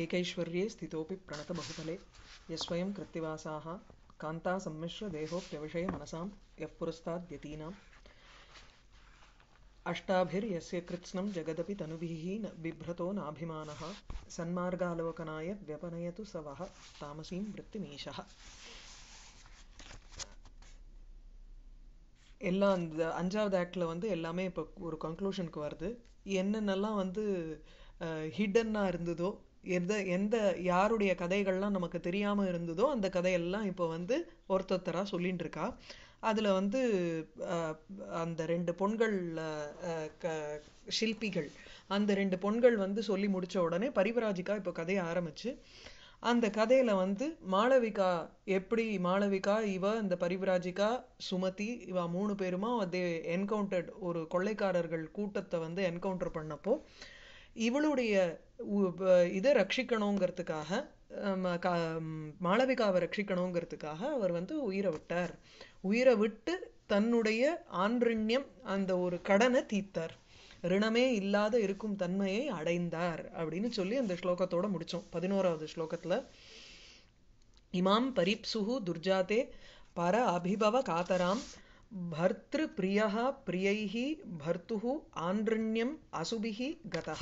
एकैश्वर्ये स्थितोऽपि प्रणतबहुतले यस्वयं कृत्तिवासाः कान्ता सम्मिश्र देहोऽप्यविषय मनसां यः पुरस्ताद्यतीनाम् अष्टाभिर्यस्य कृत्स्नं जगदपि तनुभिः न बिभ्रतो नाभिमानः सन्मार्गालोकनाय व्यपनयतु स वः तामसीं वृत्तिमीशः எல்லா அந்த அஞ்சாவது ஆக்டில் வந்து எல்லாமே இப்போ ஒரு கன்க்ளூஷனுக்கு வருது என்னென்னலாம் வந்து ஹிடன்னாக இருந்ததோ எந்த எந்த யாருடைய கதைகள்லாம் நமக்கு தெரியாமல் இருந்ததோ அந்த கதையெல்லாம் இப்போ வந்து ஒருத்தொத்தராக சொல்லிகிட்டு இருக்கா அதில் வந்து அந்த ரெண்டு பொண்கள் க ஷில்பிகள் அந்த ரெண்டு பொண்கள் வந்து சொல்லி முடித்த உடனே பரிவராஜிகா இப்போ கதையை ஆரம்பிச்சு அந்த கதையில் வந்து மாளவிகா எப்படி மாளவிகா இவ இந்த பரிவராஜிகா சுமதி இவ மூணு பேருமா அதே என்கவுண்டர்ட் ஒரு கொள்ளைக்காரர்கள் கூட்டத்தை வந்து என்கவுண்டர் பண்ணப்போ இவளுடைய இதை ரட்சிக்கணுங்கிறதுக்காக மாளவிகாவை ரட்சிக்கணுங்கிறதுக்காக அவர் வந்து உயிரை விட்டார் உயிரை விட்டு தன்னுடைய ஆன்றிண்யம் அந்த ஒரு கடனை தீர்த்தார் ரிணமே இல்லாத இருக்கும் தன்மையை அடைந்தார் அப்படின்னு சொல்லி அந்த ஸ்லோகத்தோட முடிச்சோம் பதினோராவது ஸ்லோகத்துல இமாம் பரிப்சுகு துர்ஜாதே பர அபிபவ காத்தராம் பர்திரு பிரியஹா பிரியைஹி பர்த்துகு ஆன்றிண்யம் அசுபிஹி கதா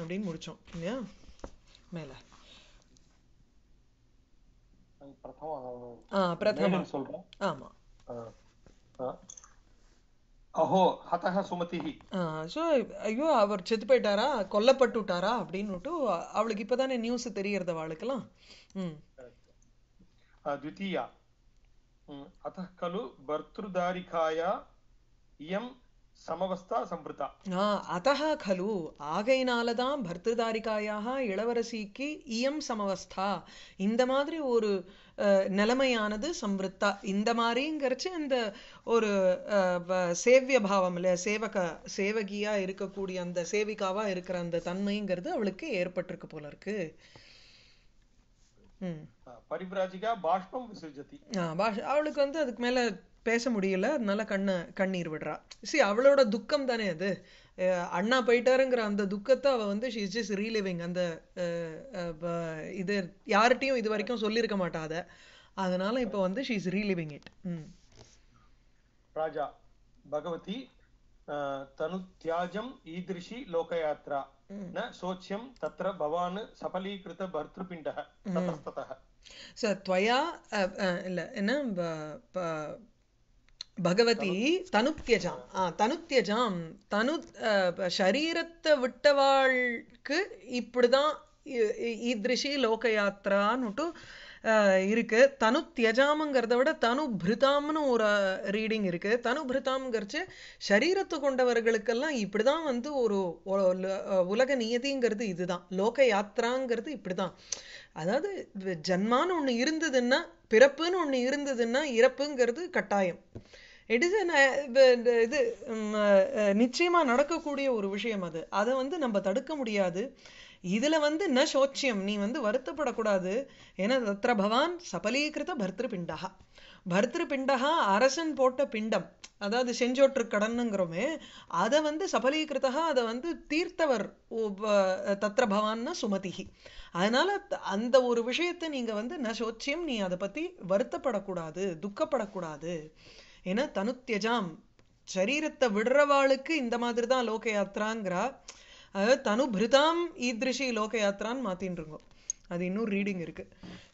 அப்படின்னு முடிச்சோம் இல்லையா மேலே ஐயோ அவர் செத்து போயிட்டாரா கொல்லப்பட்டுட்டாரா அப்படின்னுட்டு அவளுக்கு இப்பதானே நியூஸ் தெரியறது அவளுக்கெல்லாம் ம் द्वितीया अतः खलु भर्तृदारिकाया इयं சமவஸ்தா சம்பிருத்தா அத்தா खलु ஆகையினாலதான் பர்திருதாரிகாயாக இளவரசிக்கு இயம் சமவஸ்தா இந்த மாதிரி ஒரு நிலைமையானது சம்பிருத்தா இந்த மாதிரிங்கிறச்சு அந்த ஒரு சேவிய பாவம் இல்லையா சேவக சேவகியா இருக்கக்கூடிய அந்த சேவிகாவா இருக்கிற அந்த தன்மைங்கிறது அவளுக்கு ஏற்பட்டிருக்கு போல இருக்கு பரிபிராஜிகா பாஷ்பம் விசர்ஜதி அவளுக்கு வந்து அதுக்கு மேல பேச முடியல அதனால கண்ணு கண்ணீர் விடுறா சி அவளோட துக்கம் தானே அது அண்ணா போயிட்டாருங்கிற அந்த துக்கத்தை அவள் வந்து ஷி இஸ் ரீலிவிங் அந்த இது யார்கிட்டையும் இது வரைக்கும் சொல்லியிருக்க மாட்டாத அதனால இப்போ வந்து ஷி இஸ் ரீலிவிங் இட் ராஜா பகவதி தனு தியாஜம் ஈதிருஷி லோகயாத்ரா ந சோச்சியம் தத்ர பவான் சபலீகிருத பர்திருபிண்டக ததஸ்ததக ஸோ துவயா இல்லை என்ன பகவதி தனுத்யஜாம் தனுத்யஜாம் தனு சரீரத்தை விட்டவாழ்க்கு இப்படிதான் ஈதிருஷி யாத்திரான்னு இருக்கு தனு தியஜாமங்கிறத விட தனு பிருதாம்னு ஒரு ரீடிங் இருக்கு தனு பிருதாம்ங்கிறச்சு சரீரத்தை கொண்டவர்களுக்கெல்லாம் இப்படிதான் வந்து ஒரு உலக நியதிங்கிறது இதுதான் லோக யாத்திராங்கிறது இப்படிதான் அதாவது ஜன்மான்னு ஒன்று இருந்ததுன்னா பிறப்புன்னு ஒன்று இருந்ததுன்னா இறப்புங்கிறது கட்டாயம் இட் இஸ் இது நிச்சயமா நடக்கக்கூடிய ஒரு விஷயம் அது அதை வந்து நம்ம தடுக்க முடியாது இதுல வந்து ந சோச்சியம் நீ வந்து வருத்தப்படக்கூடாது ஏன்னா தத்திர பவான் பிண்டகா பர்திரு பிண்டகா அரசன் போட்ட பிண்டம் அதாவது செஞ்சோற்று கடன்னுங்கிறோமே அதை வந்து சபலீகிருத்தா அதை வந்து தீர்த்தவர் தத்திர பவான்னா சுமதிகி அதனால அந்த ஒரு விஷயத்தை நீங்க வந்து ந சோச்சியம் நீ அதை பத்தி வருத்தப்படக்கூடாது துக்கப்படக்கூடாது ஏன்னா தனுத்யஜாம் சரீரத்தை விடுறவாளுக்கு இந்த மாதிரி தான் லோக யாத்திராங்கிறா அதாவது தனுபிருதாம் ஈத்ரிஷி லோக யாத்திரான்னு மாத்தின்னு இருக்கோம் அது இன்னும் ரீடிங் இருக்கு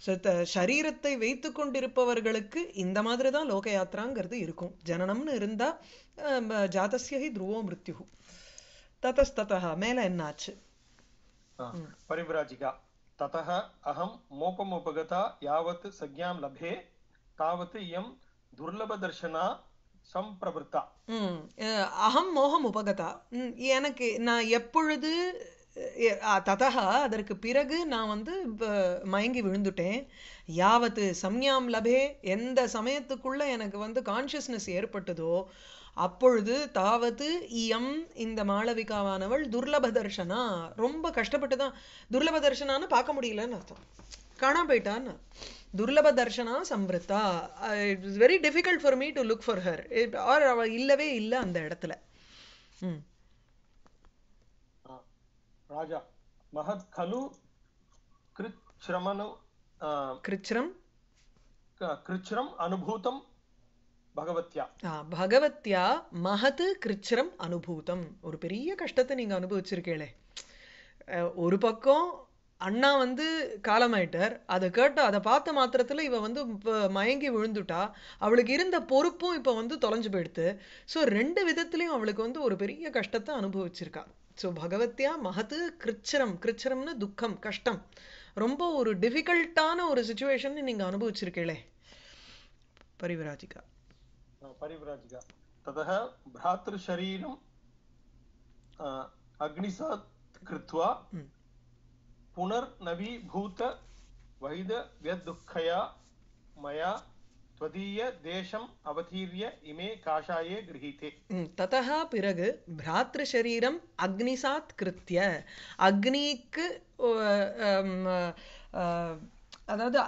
ஸோ சரீரத்தை வைத்து கொண்டிருப்பவர்களுக்கு இந்த மாதிரி தான் லோக யாத்திராங்கிறது இருக்கும் ஜனனம்னு இருந்தா ஜாதசியி துருவோ மிருத்யு ததஸ்ததா மேல என்னாச்சு பரிவிராஜிகா ததக அகம் மோகம் உபகதா யாவத் லபே தாவத்து இயம் துர்லபதர்ஷனா சம்பிரவருத்தா அகம் மோகம் உபகதா எனக்கு நான் எப்பொழுது ததா அதற்கு பிறகு நான் வந்து மயங்கி விழுந்துட்டேன் யாவத்து சம்யாம் லபே எந்த சமயத்துக்குள்ள எனக்கு வந்து கான்ஷியஸ்னஸ் ஏற்பட்டதோ அப்பொழுது தாவது இயம் இந்த மாளவிகாவானவள் துர்லப தர்ஷனா ரொம்ப கஷ்டப்பட்டு தான் துர்லப தர்ஷனான்னு பார்க்க முடியலன்னு அர்த்தம் காணாம போயிட்டான்னு துர்லப தர்ஷனா சம்பிருத்தா it is very difficult for me to look for her or அவள் இல்லவே இல்ல அந்த இடத்துல ம் hmm. uh, ராஜா மகத் கலு கிருச்ரமனு uh, கிருச்ரம் கிருச்ரம் அனுபூதம் பகவத்யா பகவத்யா மகத்து கிருச்ரம் அனுபூதம் ஒரு பெரிய கஷ்டத்தை நீங்க அனுபவிச்சிருக்கீங்களே uh, ஒரு பக்கம் அண்ணா வந்து காலமாயிட்டார் அதை கேட்ட அதை பார்த்த மாத்திரத்தில் இவ வந்து மயங்கி விழுந்துட்டா அவளுக்கு இருந்த பொறுப்பும் இப்போ வந்து தொலைஞ்சு போயிடுத்து ஸோ ரெண்டு விதத்துலையும் அவளுக்கு வந்து ஒரு பெரிய கஷ்டத்தை அனுபவிச்சிருக்கா ஸோ பகவத்யா மகத்து கிருச்சரம் கிருச்சரம்னு துக்கம் கஷ்டம் ரொம்ப ஒரு டிஃபிகல்ட்டான ஒரு சுச்சுவேஷன் நீங்கள் அனுபவிச்சிருக்கீங்களே பரிவிராஜிகா பரிவிராஜிகா ततः भ्रातृशरीरम् கிருத்வா कृत्वा புனர்நவீபூத வைத व्यदुःखया मया त्वदीय தேசம் அவதீர்ய இமே காஷாயே கிரகீதே ததா பிறகு பிராத்ரு சரீரம் அக்னிசாத் கிருத்திய அக்னிக்கு அதாவது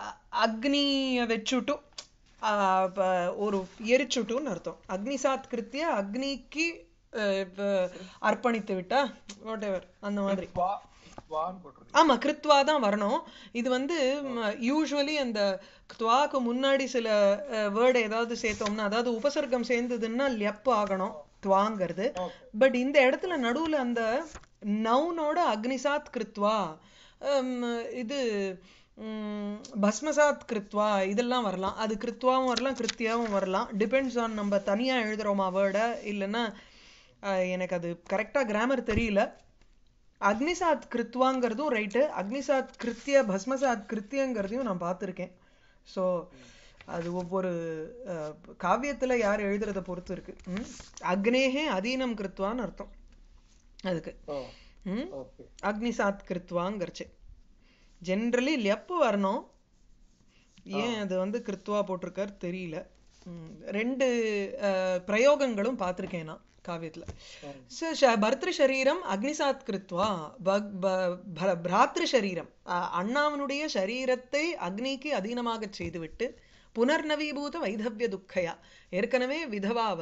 அக்னியை வச்சுட்டு ஒரு எரிச்சுட்டுன்னு அர்த்தம் அக்னிசாத் கிருத்திய அக்னிக்கு அர்ப்பணித்து விட்டா வாட் எவர் அந்த மாதிரி ஆமா கிருத்வா தான் வரணும் இது வந்து யூஸ்வலி அந்த துவாக்கு முன்னாடி சில வேர்டு ஏதாவது சேர்த்தோம்னா அதாவது உபசர்க்கம் சேர்ந்ததுன்னா லெப் ஆகணும் துவாங்கிறது பட் இந்த இடத்துல நடுவுல அந்த நவுனோட அக்னிசாத் கிருத்வா இது பஸ்மசாத் கிருத்வா இதெல்லாம் வரலாம் அது கிருத்வாவும் வரலாம் கிருத்தியாவும் வரலாம் டிபெண்ட்ஸ் ஆன் நம்ம தனியாக எழுதுறோமா வேர்ட இல்லைன்னா எனக்கு அது கரெக்டாக கிராமர் தெரியல அக்னிசாத் கிருத்வாங்கிறதும் ரைட்டு அக்னிசாத் கிருத்திய பஸ்மசாத் கிருத்தியங்கிறதையும் நான் பார்த்துருக்கேன் ஸோ அது ஒவ்வொரு காவியத்தில் யார் எழுதுறத பொறுத்து இருக்கு அக்னேகே அதீனம் கிருத்வான்னு அர்த்தம் அதுக்கு அக்னிசாத் கிருத்வாங்கிறச்சு ஜென்ரலி லெப்பு வரணும் ஏன் அது வந்து கிருத்வா போட்டிருக்கார் தெரியல ரெண்டு பிரயோகங்களும் பார்த்துருக்கேன் நான் काव्यतल பர்திருஷரீரம் அக்னிசாத் கிருத்வா பிராத்திருஷரீரம் அண்ணாவனுடைய சரீரத்தை அக்னிக்கு அதீனமாக செய்துவிட்டு புனர்நவீபூத வைதவிய துக்கையா ஏற்கனவே விதவாவ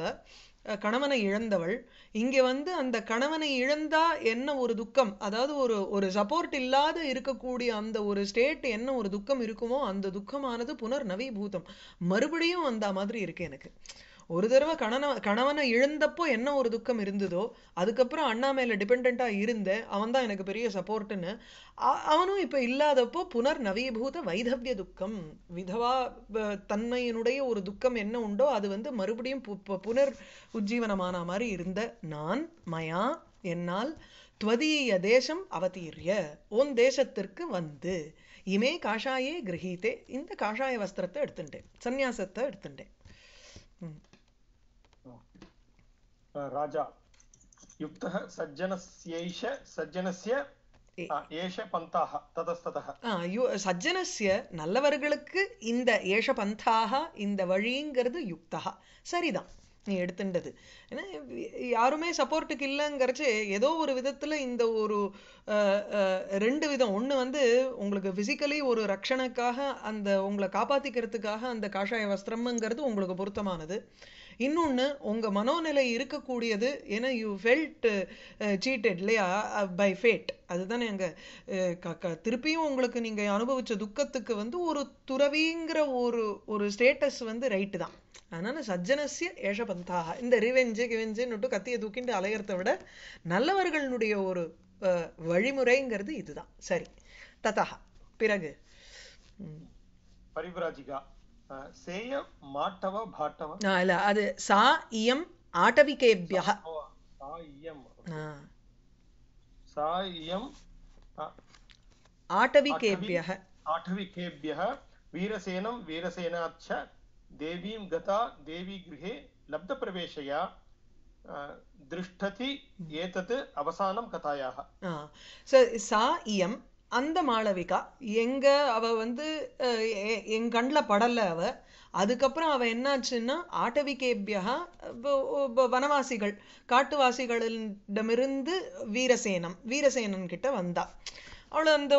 கணவனை இழந்தவள் இங்கே வந்து அந்த கணவனை இழந்தா என்ன ஒரு துக்கம் அதாவது ஒரு ஒரு சப்போர்ட் இல்லாத இருக்கக்கூடிய அந்த ஒரு ஸ்டேட் என்ன ஒரு துக்கம் இருக்குமோ அந்த துக்கமானது புனர் நவீபூதம் மறுபடியும் அந்த மாதிரி இருக்கு எனக்கு ஒரு தடவை கணவனை கணவனை இழந்தப்போ என்ன ஒரு துக்கம் இருந்ததோ அதுக்கப்புறம் அண்ணா மேலே டிபெண்ட்டாக இருந்தேன் அவன் தான் எனக்கு பெரிய சப்போர்ட்டுன்னு அவனும் இப்போ இல்லாதப்போ புனர் நவீபூத வைதவிய துக்கம் விதவா தன்மையினுடைய ஒரு துக்கம் என்ன உண்டோ அது வந்து மறுபடியும் புனர் உஜ்ஜீவனமான மாதிரி இருந்த நான் மயா என்னால் துவதீய தேசம் அவதீரிய உன் தேசத்திற்கு வந்து இமே காஷாயே கிரகித்தே இந்த காஷாய வஸ்திரத்தை எடுத்துட்டேன் சந்நியாசத்தை எடுத்துட்டேன் ம் ராஜா யுக்த सज्जनस्यैष सज्जनस्य ஏஷ பந்தாக ததஸ்ததக சஜ்ஜனஸ்ய நல்லவர்களுக்கு இந்த ஏஷ பந்தாக இந்த வழிங்கிறது யுக்தா சரிதான் நீ எடுத்துண்டது ஏன்னா யாருமே சப்போர்ட்டுக்கு இல்லைங்கிறச்சு ஏதோ ஒரு விதத்தில் இந்த ஒரு ரெண்டு விதம் ஒன்று வந்து உங்களுக்கு ஃபிசிக்கலி ஒரு ரக்ஷனுக்காக அந்த உங்களை காப்பாற்றிக்கிறதுக்காக அந்த காஷாய வஸ்திரம்ங்கிறது உங்களுக்கு பொருத்தமானது இன்னொன்று உங்கள் மனோநிலை இருக்கக்கூடியது ஏன்னா யூ ஃபெல்ட் சீட்டட் இல்லையா பை uh, ஃபேட் அதுதானே அங்கே uh, திருப்பியும் உங்களுக்கு நீங்கள் அனுபவித்த துக்கத்துக்கு வந்து ஒரு துறவிங்கிற ஒரு ஒரு ஸ்டேட்டஸ் வந்து ரைட்டு தான் அதனால் சஜ்ஜனசிய ஏஷபந்தாக இந்த ரிவெஞ்சு கிவெஞ்சுன்னுட்டு கத்தியை தூக்கிட்டு அலையிறத விட நல்லவர்களுடைய ஒரு uh, வழிமுறைங்கிறது இதுதான் சரி ததா பிறகு பரிபராஜிகா சேய மாட்டவ பாட்டவ இல்ல அது சா இயம் ஆட்டவிகேபியா சா இயம் சா இயம் ஆட்டவிகேபிய ஆட்டவிகேபிய வீரசேனம் வீரசேனாச்ச देवीं गता देवीगृहे लब्धप्रवेशया दृष्टति एतत् अवसानं कथायाः सा इयं அந்த மாளவிகா எங்கே அவள் வந்து என் கண்ணில் படலை அவள் அதுக்கப்புறம் அவள் என்னாச்சுன்னா ஆட்டவிகேபியா வனவாசிகள் காட்டுவாசிகளிடமிருந்து வீரசேனம் வீரசேனன் கிட்ட வந்தா அவளை அந்த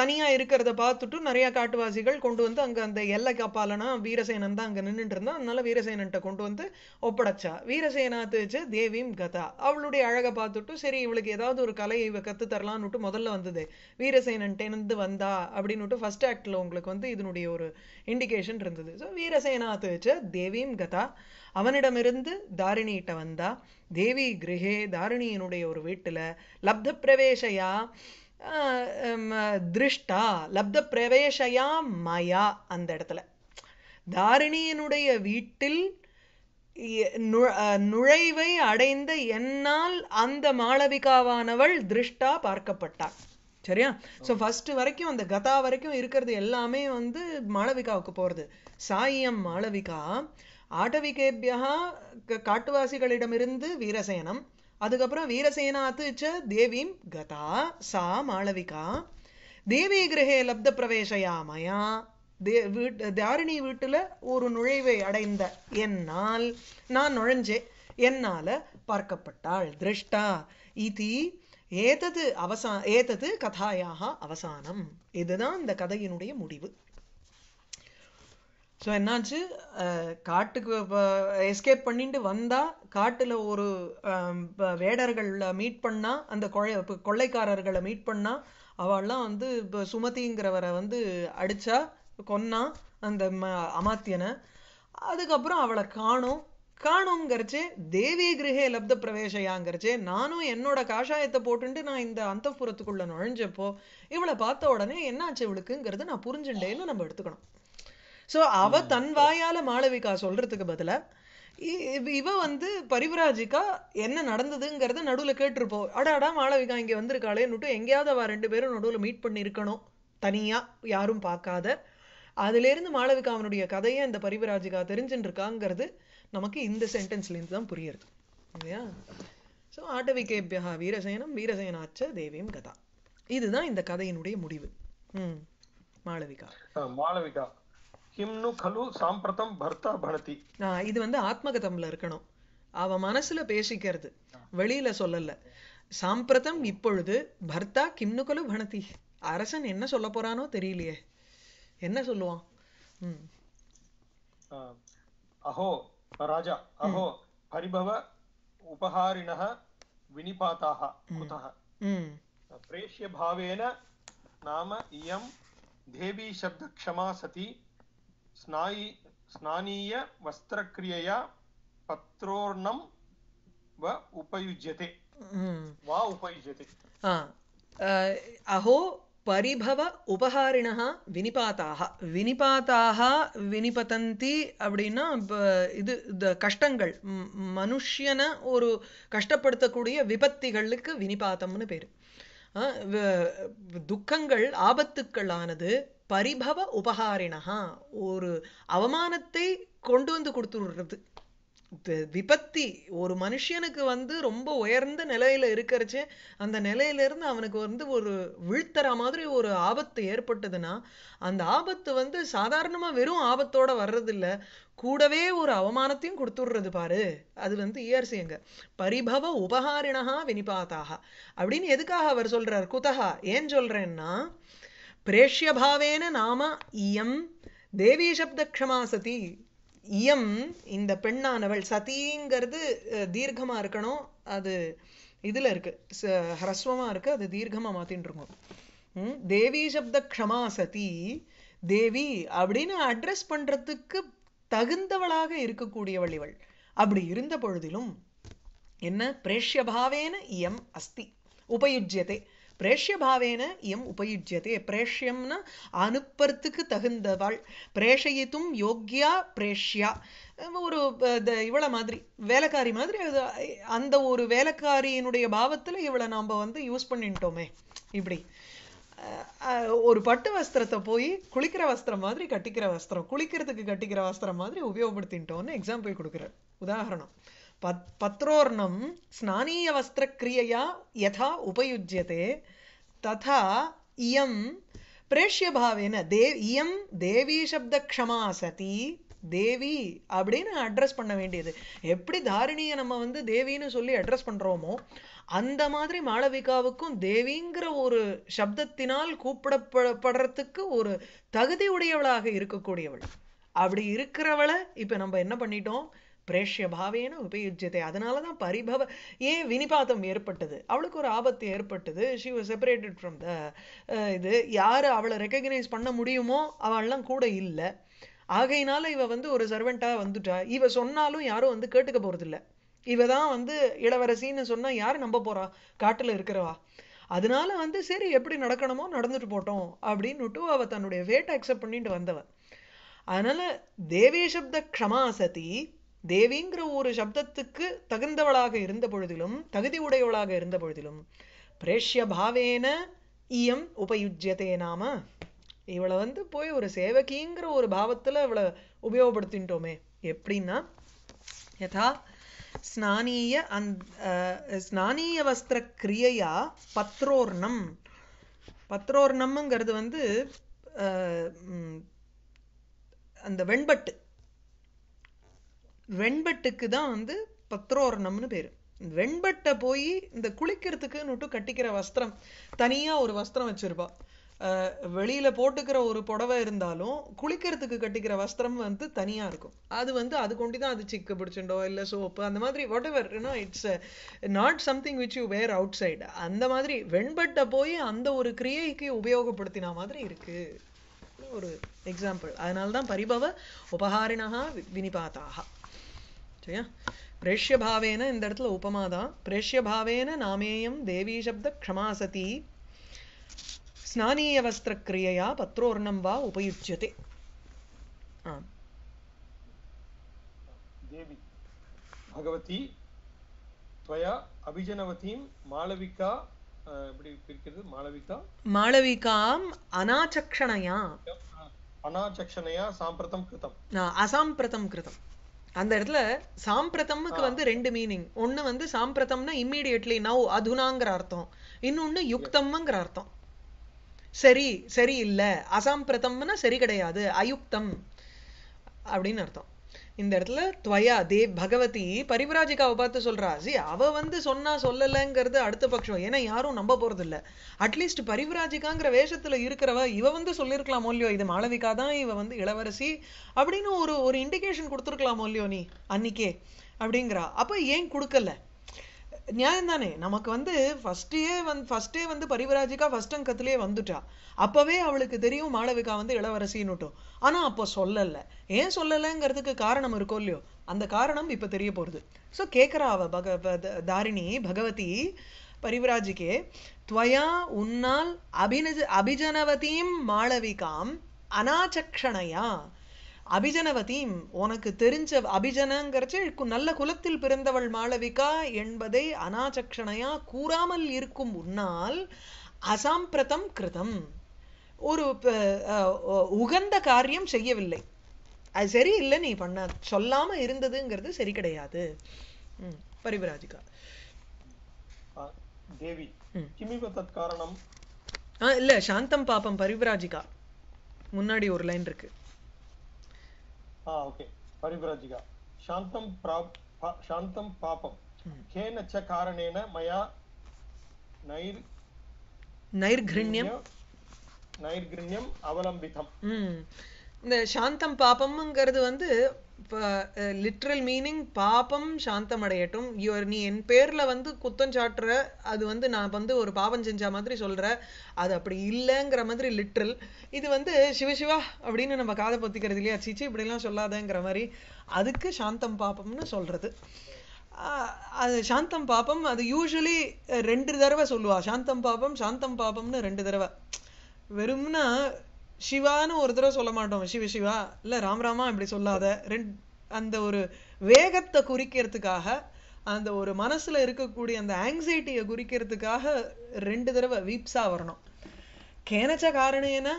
தனியாக இருக்கிறத பார்த்துட்டு நிறையா காட்டுவாசிகள் கொண்டு வந்து அங்கே அந்த எல்லை காப்பாலனா வீரசேனன் தான் அங்கே நின்றுட்டு இருந்தான் அதனால வீரசேனன்ட்ட கொண்டு வந்து ஒப்படைச்சா வீரசேனா தேச்சு தேவியும் கதா அவளுடைய அழகை பார்த்துட்டு சரி இவளுக்கு ஏதாவது ஒரு கலையை இவ கற்று தரலான்னுட்டு முதல்ல வந்தது வீரசேனன்ட்டேருந்து வந்தா அப்படின்னுட்டு ஃபர்ஸ்ட் ஆக்டில் உங்களுக்கு வந்து இதனுடைய ஒரு இண்டிகேஷன் இருந்தது ஸோ வீரசேனா தேச்சு தேவியும் கதா அவனிடமிருந்து தாரிணிகிட்ட வந்தா தேவி கிரகே தாரிணியினுடைய ஒரு வீட்டில் லப்த பிரவேசையா திருஷ்டா லப்த பிரவேஷயா மயா அந்த இடத்துல தாரிணியினுடைய வீட்டில் நுழைவை அடைந்த என்னால் அந்த மாளவிகாவானவள் திருஷ்டா பார்க்கப்பட்டாள் சரியா ஸோ ஃபர்ஸ்ட் வரைக்கும் அந்த கதா வரைக்கும் இருக்கிறது எல்லாமே வந்து மாளவிகாவுக்கு போகிறது சாயம் மாளவிகா ஆட்டவிகேபியா காட்டுவாசிகளிடமிருந்து வீரசேனம் அதுக்கப்புறம் வீரசேனாத்துச்ச தேவீம் கதா சா மாளவிகா தேவி கிரகே லப்த பிரவேசையா மயா தே வீட்டு தாரிணி வீட்டில் ஒரு நுழைவை அடைந்த என்னால் நான் நுழைஞ்சேன் என்னால் பார்க்கப்பட்டாள் திருஷ்டா இதி ஏதது அவசா ஏதது கதாயாக அவசானம் இதுதான் இந்த கதையினுடைய முடிவு ஸோ என்னாச்சு காட்டுக்கு இப்போ எஸ்கேப் பண்ணிட்டு வந்தால் காட்டில் ஒரு வேடர்களில் மீட் பண்ணால் அந்த கொள்ளை இப்போ கொள்ளைக்காரர்களை மீட் பண்ணால் அவள்லாம் வந்து இப்போ சுமதிங்கிறவரை வந்து அடித்தா கொன்னா அந்த ம அமாத்தியனை அதுக்கப்புறம் அவளை காணும் காணுங்கிறச்சு தேவி கிரகே லப்த பிரவேசையாங்கிறச்சு நானும் என்னோட காஷாயத்தை போட்டுட்டு நான் இந்த அந்த நுழைஞ்சப்போ இவளை பார்த்த உடனே என்னாச்சு இவளுக்குங்கிறது நான் புரிஞ்சுட்டேன்னு நம்ம எடுத்துக்கணும் ஸோ அவ தன் வாயால மாளவிகா சொல்றதுக்கு பதிலா இவ வந்து பரிவராஜிக்கா என்ன நடந்ததுங்கிறத நடுவில் கேட்டிருப்போம் அடாடா மாளவிகா இங்கே வந்திருக்காளேன்னுட்டு எங்கேயாவது அவ ரெண்டு பேரும் நடுவில் மீட் பண்ணியிருக்கணும் தனியாக யாரும் பார்க்காத அதுலேருந்து மாளவிகா அவனுடைய கதையை இந்த பரிவராஜிகா தெரிஞ்சுட்டு இருக்காங்கிறது நமக்கு இந்த சென்டென்ஸ்லேருந்து தான் புரியுது இல்லையா ஸோ ஆட்டவிகேபியா வீரசேனம் வீரசேனாச்ச தேவியம் கதா இதுதான் இந்த கதையினுடைய முடிவு ம் மாளவிகா மாளவிகா ஹிம்னு கலு சாம்பிரதம் பர்த்தா பணதி இது வந்து ஆத்மகதம்ல இருக்கணும் அவ மனசுல பேசிக்கிறது வெளியில சொல்லல சாம்பிரதம் இப்பொழுது பர்த்தா கிம்னு கலு பணதி அரசன் என்ன சொல்ல போறானோ தெரியலையே என்ன சொல்லுவான் அஹோ ராஜா அஹோ பரிபவ உபஹாரிணः பிரேஷ்ய பாவேன நாம இயம் इयं சப்த க்ஷமா சதி स्नायि வஸ்திரக்ரியையா पत्रोर्णं व वा उपयुज्यते अहो பரிபவ உபகாரிணா வினிபாத்தாக வினிபாத்தாக வினிபதந்தி அப்படின்னா இது இந்த கஷ்டங்கள் மனுஷனை ஒரு கஷ்டப்படுத்தக்கூடிய விபத்திகளுக்கு வினிபாத்தம்னு பேர் துக்கங்கள் ஆபத்துக்களானது பரிபவ உபகாரினா ஒரு அவமானத்தை கொண்டு வந்து கொடுத்துடுறது விபத்தி ஒரு மனுஷனுக்கு வந்து ரொம்ப உயர்ந்த நிலையில இருக்கிறச்சே அந்த நிலையிலிருந்து அவனுக்கு வந்து ஒரு வீழ்த்தர மாதிரி ஒரு ஆபத்து ஏற்பட்டதுன்னா அந்த ஆபத்து வந்து சாதாரணமா வெறும் ஆபத்தோட வர்றதில்ல கூடவே ஒரு அவமானத்தையும் கொடுத்துடுறது பாரு அது வந்து இயர்சி எங்க பரிபவ உபகாரினா வினிபாத்தாக அப்படின்னு எதுக்காக அவர் சொல்றார் குதகா ஏன் சொல்றேன்னா பிரேஷ்யபாவேன நாம இயம் தேவி க்ஷமா சதி இயம் இந்த பெண்ணானவள் சதிங்கிறது தீர்க்கமாக இருக்கணும் அது இதில் இருக்கு ஹிரஸ்வமாக இருக்கு அது தீர்க்கமாக மாற்றின்னு இருக்கும் தேவி சப்த க்ஷமா சதி தேவி அப்படின்னு அட்ரஸ் பண்ணுறதுக்கு தகுந்தவளாக இருக்கக்கூடியவள் இவள் அப்படி இருந்த பொழுதிலும் என்ன பிரேஷ்யபாவேன இயம் அஸ்தி உபயுஜ்யத்தை பிரேஷ்யபாவேன இயம் உபயுஜ்யதே பிரேஷ்யம்னா அனுப்புறத்துக்கு தகுந்தவாள் பிரேஷயித்தும் யோக்கியா பிரேஷ்யா ஒரு இவளை மாதிரி வேலைக்காரி மாதிரி அந்த ஒரு வேலைக்காரியினுடைய பாவத்தில் இவளை நாம் வந்து யூஸ் பண்ணிட்டோமே இப்படி ஒரு பட்டு வஸ்திரத்தை போய் குளிக்கிற வஸ்திரம் மாதிரி கட்டிக்கிற வஸ்திரம் குளிக்கிறதுக்கு கட்டிக்கிற வஸ்திரம் மாதிரி உபயோகப்படுத்திட்டோன்னு எக்ஸாம்பிள் கொடுக்குறார் உதாரணம் பத் பத்ரோர்ணம் स्नानीयवस्त्रक्रियया வஸ்திர கிரியையா யதா इयं ததா இயம் பிரேஷ்யபாவேன தேவ் இயம் தேவி அப்படின்னு அட்ரஸ் பண்ண வேண்டியது எப்படி தாரிணியை நம்ம வந்து தேவின்னு சொல்லி அட்ரஸ் பண்ணுறோமோ அந்த மாதிரி மாளவிகாவுக்கும் தேவிங்கிற ஒரு சப்தத்தினால் கூப்பிடப்படப்படுறதுக்கு ஒரு தகுதி உடையவளாக இருக்கக்கூடியவள் அப்படி இருக்கிறவளை இப்போ நம்ம என்ன பண்ணிட்டோம் பிரேஷ்ய பாவேன உபயுஜத்தை அதனால தான் பரிபவ ஏன் வினிபாதம் ஏற்பட்டது அவளுக்கு ஒரு ஆபத்து ஏற்பட்டது she was separated from the இது யார் அவளை ரெக்கக்னைஸ் பண்ண முடியுமோ அவள்லாம் கூட இல்லை ஆகையினால இவ வந்து ஒரு சர்வெண்ட்டாக வந்துட்டா இவ சொன்னாலும் யாரும் வந்து கேட்டுக்க போகிறதில்ல இவ தான் வந்து இளவரசின்னு சொன்னால் யார் நம்ப போகிறா காட்டில் இருக்கிறவா அதனால வந்து சரி எப்படி நடக்கணுமோ நடந்துட்டு போட்டோம் அப்படின்னுட்டு அவள் தன்னுடைய வேட்டை அக்செப்ட் பண்ணிட்டு வந்தவன் அதனால் தேவேசப்த க்ஷமா சதி தேவிங்கிற ஒரு சப்தத்துக்கு தகுந்தவளாக இருந்த பொழுதிலும் தகுதி உடையவளாக இருந்த பொழுதிலும் பிரேஷ்ய பாவேன இயம் உபயுஜ்யத்தே நாம இவளை வந்து போய் ஒரு சேவகிங்கிற ஒரு பாவத்தில் இவளை உபயோகப்படுத்தின்ட்டோமே எப்படின்னா யதா ஸ்நானீய அந் ஸ்நானீய வஸ்திர கிரியையா பத்ரோர்ணம் பத்ரோர்ணம்ங்கிறது வந்து அந்த வெண்பட்டு வெண்பட்டுக்கு தான் வந்து பத்ரோரணம்னு பேர் வெண்பட்டை போய் இந்த குளிக்கிறதுக்குன்னுட்டு கட்டிக்கிற வஸ்திரம் தனியாக ஒரு வஸ்திரம் வச்சுருப்பா வெளியில் போட்டுக்கிற ஒரு புடவை இருந்தாலும் குளிக்கிறதுக்கு கட்டிக்கிற வஸ்திரம் வந்து தனியாக இருக்கும் அது வந்து அது கொண்டு தான் அது சிக்கு பிடிச்சிண்டோ இல்லை சோப்பு அந்த மாதிரி whatever you know it's not something which you wear outside அந்த மாதிரி வெண்பட்டை போய் அந்த ஒரு கிரியைக்கு உபயோகப்படுத்தின மாதிரி இருக்கு ஒரு எக்ஸாம்பிள் தான் பரிபவ உபகாரினா வினிபாத்தாகா சரியா பிரேஷ்யபாவேன இந்த இடத்துல உபமாதான் பிரேஷ்யபாவேன நாமேயம் தேவி சப்த க்ஷமாசதி ஸ்நானீய வஸ்திரக்கிரியையா பத்ரோர்ணம் வா உபயுஜ்யதே ஆம் தேவி பகவதி துவயா அபிஜனவதீம் மாளவிகா எப்படி இருக்கிறது மாளவிகா மாளவிகாம் அனாச்சக்ஷணையா அனாச்சக்ஷணையா சாம்பிரதம் கிருதம் அசாம்பிரதம் கிருதம் அந்த இடத்துல சாம்பிரதமுக்கு வந்து ரெண்டு மீனிங் ஒண்ணு வந்து சாம்பிரதம்னா இம்மீடியட்லி நவ் அதுனாங்கிற அர்த்தம் இன்னொன்னு யுக்தம்ங்கிற அர்த்தம் சரி சரி இல்லை அசாம்பிரதம்னா சரி கிடையாது அயுக்தம் அப்படின்னு அர்த்தம் இந்த இடத்துல துவயா தேவ் பகவதி பரிவராஜிக்காவை பார்த்து சொல்றா சி அவ வந்து சொன்னா சொல்லலைங்கிறது அடுத்த பட்சம் ஏன்னா யாரும் நம்ப போறது இல்ல அட்லீஸ்ட் பரிவராஜிகாங்கிற வேஷத்துல இருக்கிறவ இவ வந்து சொல்லிருக்கலாம் இல்லையோ இது மாளவிகா தான் இவ வந்து இளவரசி அப்படின்னு ஒரு ஒரு இண்டிகேஷன் கொடுத்துருக்கலாம் இல்லையோ நீ அன்னிக்கே அப்படிங்கிறா அப்ப ஏன் கொடுக்கல நியாயம் தானே நமக்கு வந்து ஃபஸ்ட்டே வந்து ஃபஸ்ட்டே வந்து பரிவராஜிக்கா ஃபஸ்ட் அங்கத்துலேயே வந்துட்டா அப்பவே அவளுக்கு தெரியும் மாளவிகா வந்து இளவரசின்னுட்டும் ஆனால் அப்போ சொல்லலை ஏன் சொல்லலைங்கிறதுக்கு காரணம் இருக்கோ இல்லையோ அந்த காரணம் இப்போ தெரிய போகிறது ஸோ கேட்குறா அவ பக தாரிணி பகவதி பரிவராஜிக்கே துவயா உன்னால் அபினஜ அபிஜனவதீம் மாளவிகாம் அனாச்சக்ஷணையா அபிஜனவதீம் உனக்கு தெரிஞ்ச அபிஜனங்கிறச்சு நல்ல குலத்தில் பிறந்தவள் மாளவிகா என்பதை அனாச்சக்ஷணையா கூறாமல் இருக்கும் உன்னால் அசாம்பிரதம் கிருதம் ஒரு உகந்த காரியம் செய்யவில்லை அது சரி இல்லை நீ பண்ண சொல்லாம இருந்ததுங்கிறது சரி கிடையாது பரிபராஜிகா தேவி கிமிவ தத் காரணம் இல்ல சாந்தம் பாப்பம் பரிவிராஜிகா முன்னாடி ஒரு லைன் இருக்கு ओके परिव्राजिका शान्तं प्राप् शान्तं पापं केन च कारणेन मया नैर् नैर्घृण्यं நைர்கிருண்யம் அவலம்பிதம் இந்த சாந்தம் பாப்பம்ங்கிறது வந்து லிட்ரல் மீனிங் பாபம் சாந்தம் அடையட்டும் யுவர் நீ என் பேரில் வந்து குத்தம் சாட்டுற அது வந்து நான் வந்து ஒரு பாவம் செஞ்ச மாதிரி சொல்கிற அது அப்படி இல்லைங்கிற மாதிரி லிட்ரல் இது வந்து சிவசிவா அப்படின்னு நம்ம காதை பொத்திக்கிறது இல்லையா சீச்சி இப்படிலாம் சொல்லாதேங்கிற மாதிரி அதுக்கு சாந்தம் பாப்பம்னு சொல்கிறது அது சாந்தம் பாப்பம் அது யூஸ்வலி ரெண்டு தடவை சொல்லுவா சாந்தம் பாப்பம் சாந்தம் பாப்பம்னு ரெண்டு தடவை வெறும்னா சிவான்னு ஒரு தடவை சொல்ல மாட்டோம் சிவ சிவா இல்ல ராமா இப்படி சொல்லாத ரெண்டு அந்த ஒரு வேகத்தை குறிக்கிறதுக்காக அந்த ஒரு மனசுல இருக்கக்கூடிய அந்த ஆங்ஸைட்டியை குறிக்கிறதுக்காக ரெண்டு தடவை வீப்ஸா வரணும் கேனச்ச காரணேன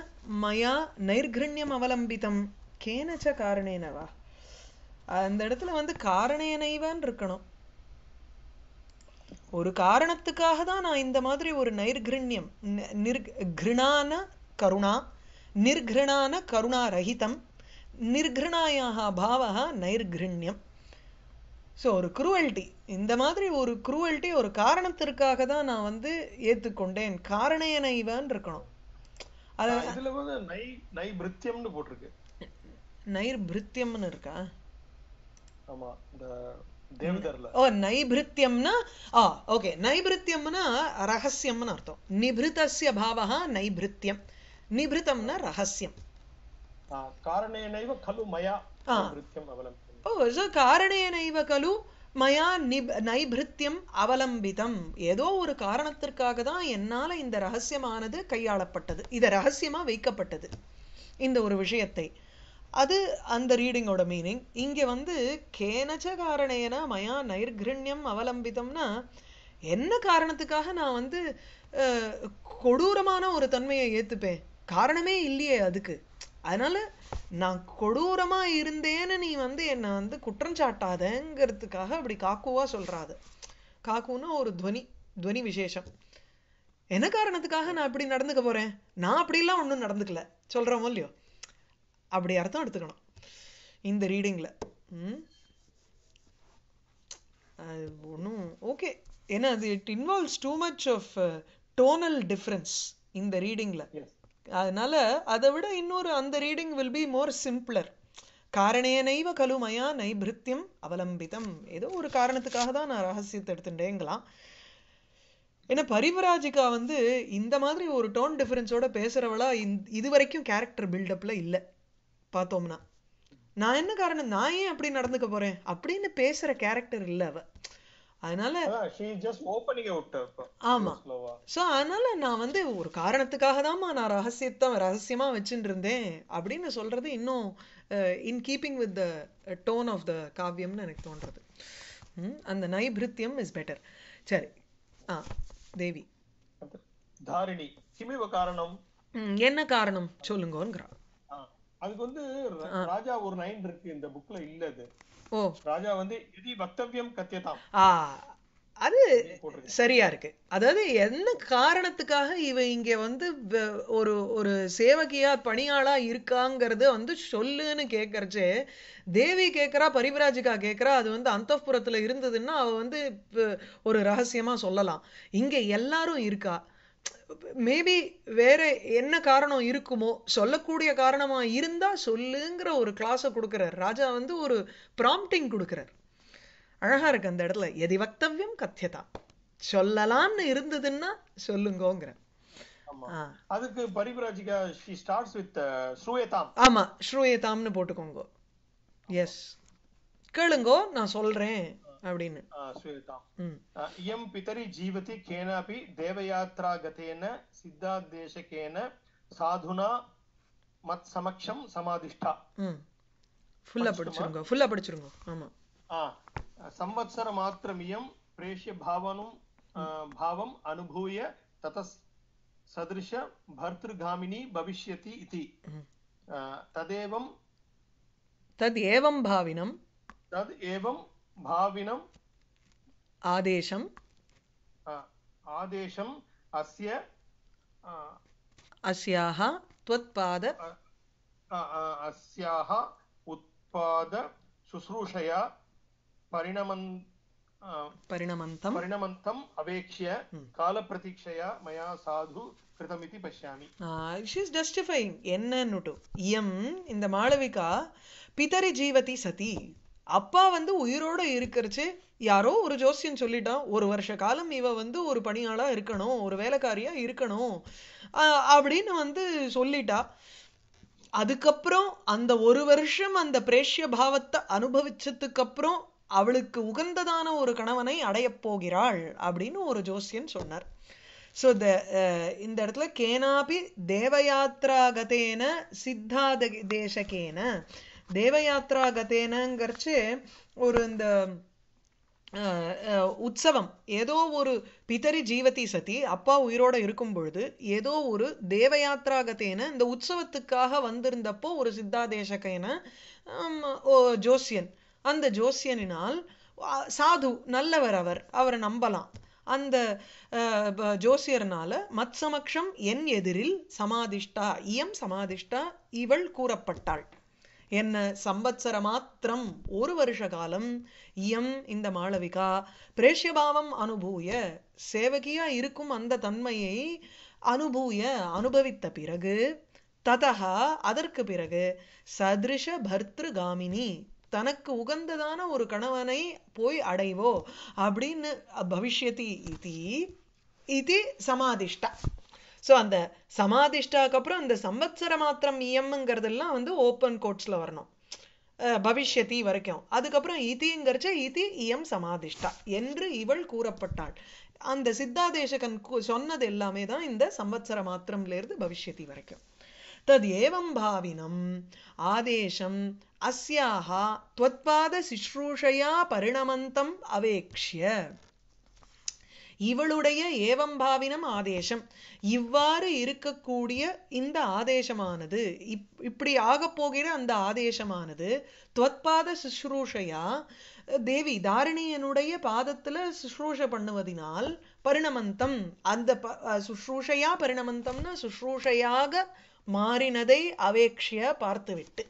மயா நைர்கிருண்யம் அவலம்பித்தம் கேனச்ச காரணேனவா அந்த இடத்துல வந்து காரணேனைவான் இருக்கணும் ஒரு காரணத்துக்காக தான் நான் இந்த மாதிரி ஒரு நைர்கிருண்யம் நிர் கிருணான கருணா निर्घृणान கருணாரஹிதம் நிர்கிருணாயாக பாவா நைர்கிருண்யம் ஸோ ஒரு குருவல்ட்டி இந்த மாதிரி ஒரு குருவல்ட்டி ஒரு காரணத்திற்காக தான் நான் வந்து ஏற்றுக்கொண்டேன் காரணேன இவன் இருக்கணும் போட்டிருக்கு நைர்பிருத்தியம்னு இருக்கா ஓ நைபிருத்தியம்னா ஆ ஓகே நைபிருத்தியம்னா ரகசியம்னு அர்த்தம் நிபிருத்தஸ்ய பாவகா நைபிருத்தியம் நிபிருத்தம்னா ரகசியம் கலு மயா காரணேனைவ கலு மயா நைபிருத்தியம் அவலம்பிதம் ஏதோ ஒரு காரணத்திற்காக தான் என்னால இந்த ரகசியமானது கையாளப்பட்டது இதை ரகசியமா வைக்கப்பட்டது இந்த ஒரு விஷயத்தை அது அந்த ரீடிங்கோட மீனிங் இங்க வந்து கேனச்ச காரணேன மயா நைர்கிருண்யம் அவலம்பிதம்னா என்ன காரணத்துக்காக நான் வந்து கொடூரமான ஒரு தன்மையை ஏற்றுப்பேன் காரணமே இல்லையே அதுக்கு அதனால நான் கொடூரமா இருந்தேன்னு நீ வந்து என்னை வந்து குற்றம் சாட்டாதங்கிறதுக்காக அப்படி காக்குவா சொல்றாது காக்குன்னா ஒரு துவனி துவனி விசேஷம் என்ன காரணத்துக்காக நான் இப்படி நடந்துக்க போறேன் நான் அப்படிலாம் ஒன்றும் நடந்துக்கல சொல்கிறோமோ இல்லையோ அப்படி அர்த்தம் எடுத்துக்கணும் இந்த ரீடிங்ல ஒன்றும் ஓகே ஏன்னா அது it involves too much of tonal difference இந்த ரீடிங்ல அதனால அதை விட இன்னொரு அந்த reading will be more simpler காரணேனைவ கலு மயா நைபிருத்தியம் அவலம்பிதம் ஏதோ ஒரு காரணத்துக்காக தான் நான் ரகசியத்தை எடுத்துட்டேங்களாம் ஏன்னா பரிவராஜிகா வந்து இந்த மாதிரி ஒரு டோன் டிஃபரன்ஸோட பேசுறவளா இது வரைக்கும் கேரக்டர் பில்டப்ல இல்லை பார்த்தோம்னா நான் என்ன காரணம் நான் ஏன் அப்படி நடந்துக்க போறேன் அப்படின்னு பேசுற கேரக்டர் இல்லை அவள் அதனால ஆமா சோ அதனால நான் வந்து ஒரு காரணத்துக்காக தான்மா நான் ரகசியத்தை ரகசியமா வச்சுட்டு இருந்தேன் அப்படின்னு சொல்றது இன்னும் in keeping with the tone of the காவியம்னு எனக்கு தோன்றது அந்த நைபிருத்தியம் இஸ் பெட்டர் சரி ஆ தேவி தாரிணி கிமிவ காரணம் என்ன காரணம் சொல்லுங்கோங்கிறா அதுக்கு வந்து ராஜா ஒரு நைன் இருக்கு இந்த புக்ல இல்ல அது ராஜா வந்து எதி வக்தவியம் கத்தியதாம் அது சரியா இருக்கு அதாவது என்ன காரணத்துக்காக இவ இங்க வந்து ஒரு ஒரு சேவகியா பணியாளா இருக்காங்கிறது வந்து சொல்லுன்னு கேட்கறச்சே தேவி கேட்கறா பரிவராஜிகா கேட்கறா அது வந்து அந்தப்புறத்துல இருந்ததுன்னா அவ வந்து ஒரு ரகசியமா சொல்லலாம் இங்க எல்லாரும் இருக்கா மேபி வேற என்ன காரணம் இருக்குமோ சொல்லக்கூடிய காரணமா இருந்தா சொல்லுங்கிற ஒரு கிளாஸை கொடுக்குறார் ராஜா வந்து ஒரு ப்ராம்ப்டிங் கொடுக்குறார் அழகா இருக்கு அந்த இடத்துல எதி வக்தவியம் கத்தியதா சொல்லலாம்னு இருந்ததுன்னா சொல்லுங்கோங்கிற அதுக்கு பரிபராஜிகா ஷி ஸ்டார்ட்ஸ் வித் ஸ்ரூயதாம் ஆமா ஸ்ரூயதாம்னு போட்டுக்கோங்க எஸ் கேளுங்கோ நான் சொல்றேன் அப்படின்னு இயம் பிதரி சாதுனா மத் சமக்ஷம் சமாதிஷ்டா ஃபுல்லா படிச்சிருங்க ஃபுல்லா படிச்சிருங்க ஆமா ஆ சம்வத்சர மாத்திரமியம் பிரேஷ்ய பாவனும் பாவம் அனுபூய தத சதிருஷ பர்திருகாமினி பவிஷ்யதி இதி ததேவம் தத் ஏவம் பாவினம் தத் ஏவம் భావినం ఆదేశం ఆదేశం అస్య అస్యాహ త్వత్పాద అస్యాహ ఉత్పాద శుశ్రూషయా పరిణమం పరిణమంతం పరిణమంతం అవేక్ష్య కాల కాలప్రతీక్షయా మయా సాధు కృతమితి పశ్యామి షీస్ జస్టిఫైయింగ్ ఎన్నన్నుటు ఇయం ఇంద మాళవిక పితరి జీవతి సతి அப்பா வந்து உயிரோடு இருக்கிறச்சு யாரோ ஒரு ஜோசியம் சொல்லிட்டான் ஒரு வருஷ காலம் இவ வந்து ஒரு பணியாளாக இருக்கணும் ஒரு வேலைக்காரியாக இருக்கணும் அப்படின்னு வந்து சொல்லிட்டா அதுக்கப்புறம் அந்த ஒரு வருஷம் அந்த பிரேஷ்ய பாவத்தை அனுபவிச்சதுக்கப்புறம் அவளுக்கு உகந்ததான ஒரு கணவனை அடையப் போகிறாள் அப்படின்னு ஒரு ஜோசியன் சொன்னார் ஸோ த இந்த இடத்துல கேனாபி தேவயாத்திராகதேன சித்தாத தேசகேன தேவயாத்ரா கதேனங்கிறச்சு ஒரு இந்த உற்சவம் ஏதோ ஒரு பிதரி ஜீவதி சதி அப்பா உயிரோட இருக்கும் பொழுது ஏதோ ஒரு தேவயாத்ராகத்தேன இந்த உற்சவத்துக்காக வந்திருந்தப்போ ஒரு ஓ ஜோசியன் அந்த ஜோசியனினால் சாது நல்லவர் அவர் அவரை நம்பலாம் அந்த ஜோசியர்னால மத்சமக்ஷம் என் எதிரில் சமாதிஷ்டா இயம் சமாதிஷ்டா இவள் கூறப்பட்டாள் என்ன சம்பத்சர மாத்திரம் ஒரு வருஷ காலம் இயம் இந்த மாளவிகா பிரேஷ்யபாவம் அனுபூய சேவகியா இருக்கும் அந்த தன்மையை அனுபூய அனுபவித்த பிறகு ததா அதற்கு பிறகு சதிருஷ பர்திருகாமினி தனக்கு உகந்ததான ஒரு கணவனை போய் அடைவோ அப்படின்னு பவிஷ்யதி இது இது சமாதிஷ்டா ஸோ அந்த சமாதிஷ்டாக்கு அப்புறம் அந்த சம்வத்சர மாத்திரம் இயம்ங்கிறதெல்லாம் வந்து ஓப்பன் கோட்ஸில் வரணும் பவிஷ்யத்தி வரைக்கும் அதுக்கப்புறம் இதிங்கிறச்ச இதி இயம் சமாதிஷ்டா என்று இவள் கூறப்பட்டாள் அந்த சித்தாதேசகன் சொன்னது எல்லாமே தான் இந்த சம்பத்சர மாத்திரம்லேருந்து பவிஷ்யத்தி வரைக்கும் தத் ஏவம் பாவினம் ஆதேசம் அஸ்யாஹா துவத்பாத சிஷ்ரூஷையா பரிணமந்தம் அவேக்ஷிய இவளுடைய ஏவம்பாவினம் ஆதேசம் இவ்வாறு இருக்கக்கூடிய இந்த ஆதேசமானது இப் இப்படி போகிற அந்த ஆதேசமானது துவத்பாத சுஷ்ரூஷையா தேவி தாரிணியனுடைய பாதத்துல சுஷ்ரூஷ பண்ணுவதினால் பரிணமந்தம் அந்த ப சுஷ்ரூஷையா பரிணமந்தம்னா சுஷ்ரூஷையாக மாறினதை அவேட்சிய பார்த்துவிட்டு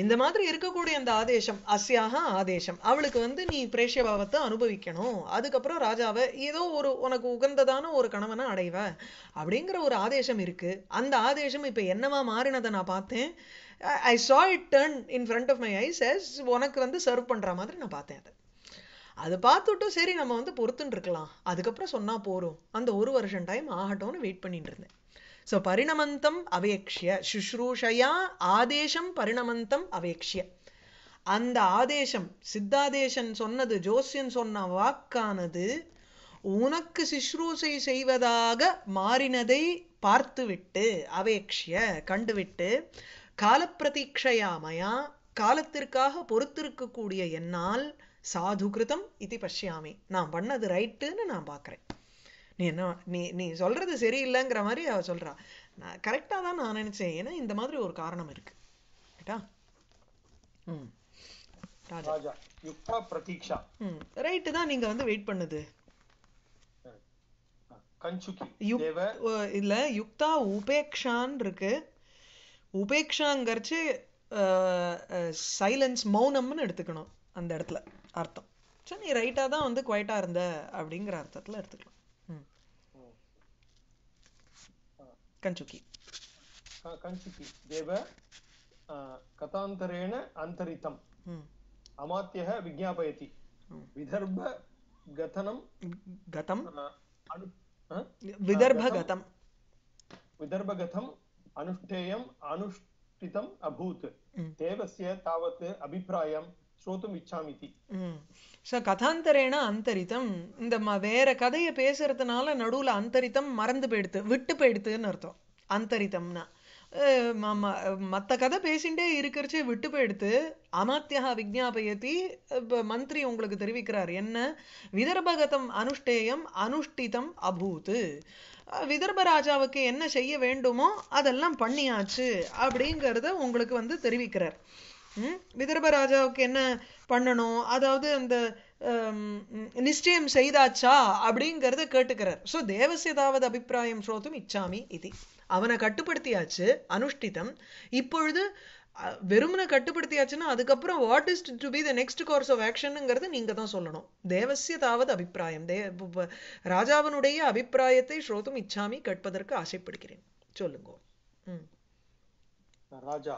இந்த மாதிரி இருக்கக்கூடிய அந்த ஆதேசம் அசியாக ஆதேசம் அவளுக்கு வந்து நீ பிரேஷிய பாவத்தை அனுபவிக்கணும் அதுக்கப்புறம் ராஜாவை ஏதோ ஒரு உனக்கு உகந்ததான ஒரு கணவனை அடைவ அப்படிங்கிற ஒரு ஆதேசம் இருக்கு அந்த ஆதேசம் இப்போ என்னவா மாறினதை நான் பார்த்தேன் I saw it turn in front of my eyes as உனக்கு வந்து சர்வ் பண்ணுற மாதிரி நான் பார்த்தேன் அதை அது பார்த்துட்டும் சரி நம்ம வந்து பொறுத்துன்னு இருக்கலாம் அதுக்கப்புறம் சொன்னால் போகிறோம் அந்த ஒரு வருஷம் டைம் ஆகட்டும்னு வெயிட் பண்ணிட்டு இருந்தேன் ஸோ பரிணமந்தம் அவேக்ஷிய சுஷ்ரூஷையா ஆதேசம் பரிணமந்தம் அவேக்ஷிய அந்த ஆதேசம் சித்தாதேசன் சொன்னது ஜோசியன் சொன்ன வாக்கானது உனக்கு சிஸ்ரூசை செய்வதாக மாறினதை பார்த்துவிட்டு அவேக்ஷிய கண்டுவிட்டு காலப்பிரதீக்ஷையாமையா காலத்திற்காக பொறுத்திருக்கக்கூடிய என்னால் சாதுகிருதம் இது பஷ்யாமி நான் பண்ணது ரைட்டுன்னு நான் பார்க்குறேன் நீ என்ன நீ நீ சொல்றது சரியில்லைங்கிற மாதிரி அவள் சொல்றா நான் கரெக்டாக தான் நான் நினைச்சேன் ஏன்னா இந்த மாதிரி ஒரு காரணம் இருக்கு ரைட்டா ம் ராஜா யுக்தா பிரதீக்ஷா ம் ரைட்டு தான் நீங்க வந்து வெயிட் பண்ணுது இல்ல யுக்தா உபேக்ஷான் இருக்கு உபேக்ஷாங்கிறச்சு சைலன்ஸ் மௌனம்னு எடுத்துக்கணும் அந்த இடத்துல அர்த்தம் சரி நீ ரைட்டாக தான் வந்து குவைட்டாக இருந்த அப்படிங்கிற அர்த்தத்தில் எடுத்துக்கலாம் कंचुकी कंचुकी हाँ, देव कथान्तरेण अन्तरितम् हम्म। अमात्यः विज्ञापयति विदर्भगतनं गतम् विदर्भगतं देवस्य तावत् ஸ்ரோத்தும் இச்சாமிதி ஸோ கதாந்தரேன அந்தரித்தம் இந்த ம வேற கதையை பேசுறதுனால நடுவில் அந்தரித்தம் மறந்து போயிடுத்து விட்டு போயிடுத்துன்னு அர்த்தம் அந்தரித்தம்னா மற்ற கதை பேசிகிட்டே இருக்கிறச்சே விட்டு போயிடுத்து அமாத்தியா விஜாபயத்தி இப்போ மந்திரி உங்களுக்கு தெரிவிக்கிறார் என்ன விதர்பகதம் அனுஷ்டேயம் அனுஷ்டிதம் அபூத்து விதர்பராஜாவுக்கு என்ன செய்ய வேண்டுமோ அதெல்லாம் பண்ணியாச்சு அப்படிங்கிறத உங்களுக்கு வந்து தெரிவிக்கிறார் விதர்ப ராஜாவுக்கு என்ன பண்ணணும் அதாவது அந்த நிச்சயம் செய்தாச்சா அப்படிங்கிறத கேட்டுக்கிறார் ஸோ தேவசியதாவது அபிப்பிராயம் ஸ்ரோத்தும் இச்சாமி இது அவனை கட்டுப்படுத்தியாச்சு அனுஷ்டிதம் இப்பொழுது வெறுமனை கட்டுப்படுத்தியாச்சுன்னா அதுக்கப்புறம் what is to be the next course of ஆக்ஷனுங்கிறது நீங்க தான் சொல்லணும் தேவசிய தாவது அபிப்பிராயம் தே ராஜாவினுடைய அபிப்பிராயத்தை ஸ்ரோத்தும் இச்சாமி கேட்பதற்கு ஆசைப்படுகிறேன் சொல்லுங்க ராஜா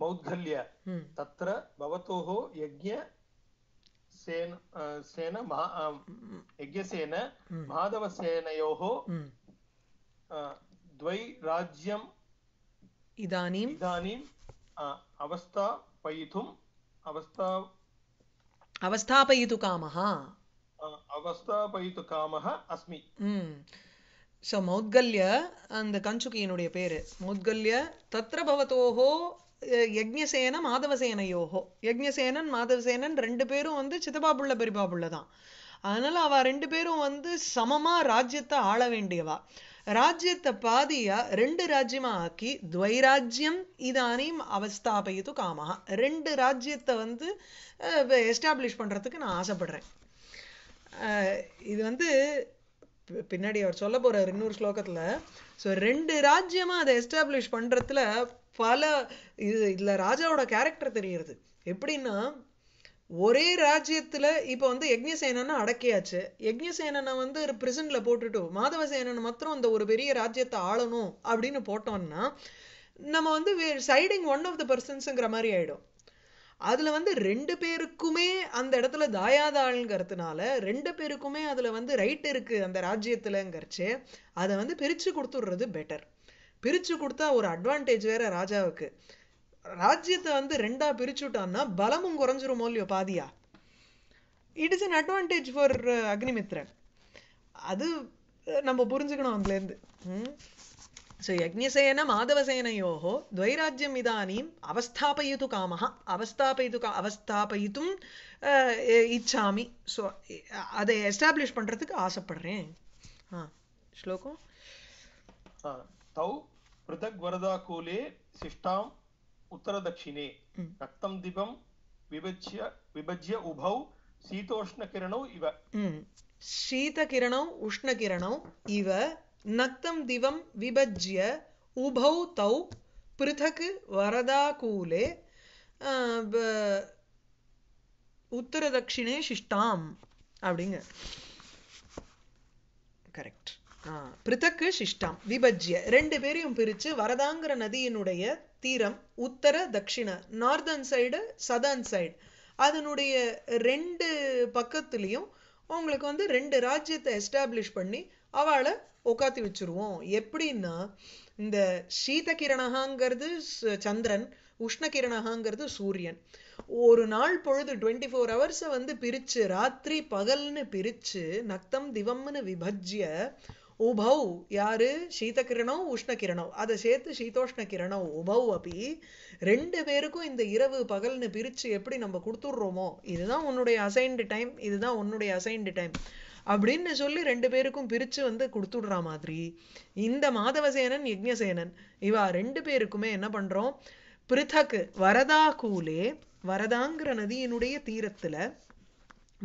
मौद्गल्य हम्म। तत्र भवतोः यज्ञ सेन सेन यज्ञसेन माधवसेनयोः हम्म। हम्म। द्वै राज्यम् इदानीम् इदानीम् अवस्थापयितुम् अवस्था अवस्थापयितु कामः அவஸ்தாபயித்து காமஹ அஸ்மி ஸோ மௌத்கல்ய அந்த கஞ்சுகியினுடைய பேர் மௌத்கல்ய தத்திர பவத்தோஹோ யஜ்யசேன மாதவசேனையோகோ யஜ்யசேனன் மாதவசேனன் ரெண்டு பேரும் வந்து சித்தப்பா பெரிபாபுள்ள தான் அதனால அவ ரெண்டு பேரும் வந்து சமமா ராஜ்யத்தை ஆள வேண்டியவா ராஜ்யத்தை பாதியா ரெண்டு ராஜ்யமா ஆக்கி துவைராஜ்யம் இதானையும் அவஸ்தாபயத்து காமா ரெண்டு ராஜ்யத்தை வந்து எஸ்டாப்ளிஷ் பண்றதுக்கு நான் ஆசைப்படுறேன் இது வந்து பின்னாடி அவர் சொல்ல போறார் இன்னொரு ஸ்லோகத்துல ஸோ ரெண்டு ராஜ்யமா அதை எஸ்டாப்ளிஷ் பண்றதுல பல இது இதில் ராஜாவோட கேரக்டர் தெரிகிறது எப்படின்னா ஒரே ராஜ்யத்தில் இப்போ வந்து யக்ஞசேனனை அடக்கியாச்சு யக்ஞசேனனை வந்து ஒரு பிரிசனில் போட்டுட்டு மாதவசேனன் மாத்திரம் அந்த ஒரு பெரிய ராஜ்யத்தை ஆளணும் அப்படின்னு போட்டோம்னா நம்ம வந்து சைடிங் ஒன் ஆஃப் த பர்சன்ஸுங்கிற மாதிரி ஆகிடும் அதில் வந்து ரெண்டு பேருக்குமே அந்த இடத்துல தாயாதாள்ங்கிறதுனால ரெண்டு பேருக்குமே அதில் வந்து ரைட் இருக்குது அந்த ராஜ்யத்தில்ங்கிறச்சு அதை வந்து பிரித்து கொடுத்துட்றது பெட்டர் பிரிச்சு கொடுத்தா ஒரு அட்வான்டேஜ் வேற ராஜாவுக்கு ராஜ்யத்தை வந்து ரெண்டா விட்டான்னா பலமும் குறைஞ்சிரும் இல்லையோ பாதியா it is an advantage for Agnimitra அது நம்ம புரிஞ்சுக்கணும் அதுலேருந்து ஸோ யஜ்ஞசேன மாதவசேனையோஹோ துவைராஜ்யம் இதானீம் அவஸ்தாபயித்து காமஹ அவஸ்தாபயித்து கா அவஸ்தாபயித்தும் இச்சாமி ஸோ அதை எஸ்டாப்ளிஷ் பண்ணுறதுக்கு ஆசைப்படுறேன் ஆ ஸ்லோகம் तौ पृथग् वरदाकूले शिष्टाम् उत्तरदक्षिणे रक्तं दिपं विभज्य विभज्य उभौ शीतोष्णकिरणौ इव शीतकिरणौ उष्णकिरणौ इव नक्तं दिवं विभज्य उभौ तौ पृथक् वरदाकूले உத்தரதட்சிணே சிஷ்டாம் அப்படிங்க கரெக்ட் பிரித்தக்கு சிஷ்டம் விபஜ்ய ரெண்டு பேரையும் பிரித்து வரதாங்கிற நதியினுடைய தீரம் உத்தர தட்சிண நார்தன் சைடு சதர்ன் சைடு அதனுடைய ரெண்டு பக்கத்துலேயும் உங்களுக்கு வந்து ரெண்டு ராஜ்யத்தை எஸ்டாப்ளிஷ் பண்ணி அவளை உட்காத்தி வச்சுருவோம் எப்படின்னா இந்த சீத கிரணகாங்கிறது சந்திரன் உஷ்ண கிரணகாங்கிறது சூரியன் ஒரு நாள் பொழுது டுவெண்ட்டி ஃபோர் ஹவர்ஸை வந்து பிரித்து ராத்திரி பகல்னு பிரித்து நக்தம் திவம்னு விபஜ்ய உபௌ யாரு உஷ்ண உஷ்ணகிரணம் அதை சேர்த்து சீதோஷ்ண கிரணோ உபௌ அப்பி ரெண்டு பேருக்கும் இந்த இரவு பகல்னு பிரித்து எப்படி நம்ம கொடுத்துட்றோமோ இதுதான் உன்னுடைய அசைன்டு டைம் இதுதான் உன்னுடைய அசைன்டு டைம் அப்படின்னு சொல்லி ரெண்டு பேருக்கும் பிரித்து வந்து கொடுத்துடுறா மாதிரி இந்த மாதவசேனன் யஜ்ஞசேனன் இவா ரெண்டு பேருக்குமே என்ன பண்ணுறோம் பிருதக் வரதா கூலே வரதாங்கிற நதியினுடைய தீரத்தில்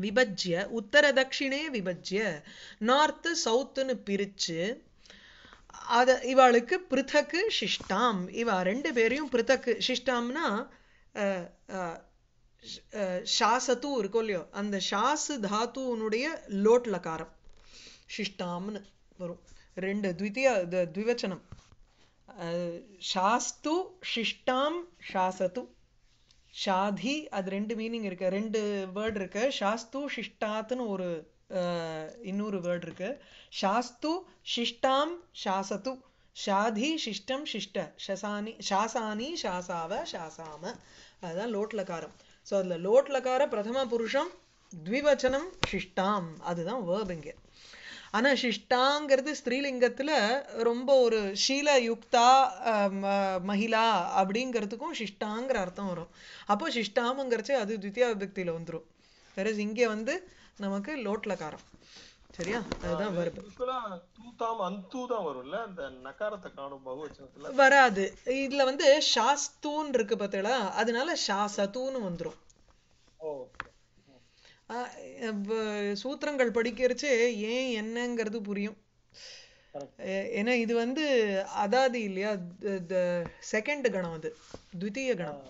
விபஜ்ய உத்தர தட்சிணே விபஜ்ய நார்த்து சவுத்துன்னு பிரிச்சு அதை இவாளுக்கு பிருத்தக்கு சிஷ்டாம் இவா ரெண்டு பேரையும் பிருத்தக்கு சிஷ்டாம்னா ஷாசத்தும் இருக்கும் இல்லையோ அந்த ஷாசு தாத்துனுடைய லோட்லகாரம் சிஷ்டாம்னு வரும் ரெண்டு த்வித்திய த்விவச்சனம் ஷாஸ்து சிஷ்டாம் ஷாசத்து ஷாதி அது ரெண்டு மீனிங் இருக்கு ரெண்டு வேர்டு இருக்கு ஷாஸ்து ஷிஷ்டாத்துன்னு ஒரு இன்னொரு வேர்டு இருக்கு ஷாஸ்து ஷிஷ்டாம் ஷாசத்து ஷாதி ஷிஷ்டம் ஷிஷ்ட ஷசானி ஷாசானி ஷாசாவ ஷாசாம அதுதான் லோட்லகாரம் ஸோ அதில் லோட்லகார பிரதம புருஷம் த்விவச்சனம் ஷிஷ்டாம் அதுதான் வேர்பு ஆனால் சிஷ்டாங்கிறது ஸ்ரீலிங்கத்தில் ரொம்ப ஒரு ஷீல யுக்தா மகிழா அப்படிங்கிறதுக்கும் சிஷ்டாங்கிற அர்த்தம் வரும் அப்போ சிஷ்டாமங்கிறச்சு அது தித்தியா விபக்தியில் வந்துடும் வேற இங்கே வந்து நமக்கு லோட்ல காரம் சரியா அதுதான் வருது வராது இதுல வந்து ஷாஸ்தூன் இருக்கு பார்த்தீங்களா அதனால ஷாசதூன்னு வந்துடும் சூத்திரங்கள் படிக்கிறச்சு ஏன் என்னங்கிறது புரியும் ஏன்னா இது வந்து அதாதி இல்லையா செகண்ட் கணம் அது துவித்தீய கணம்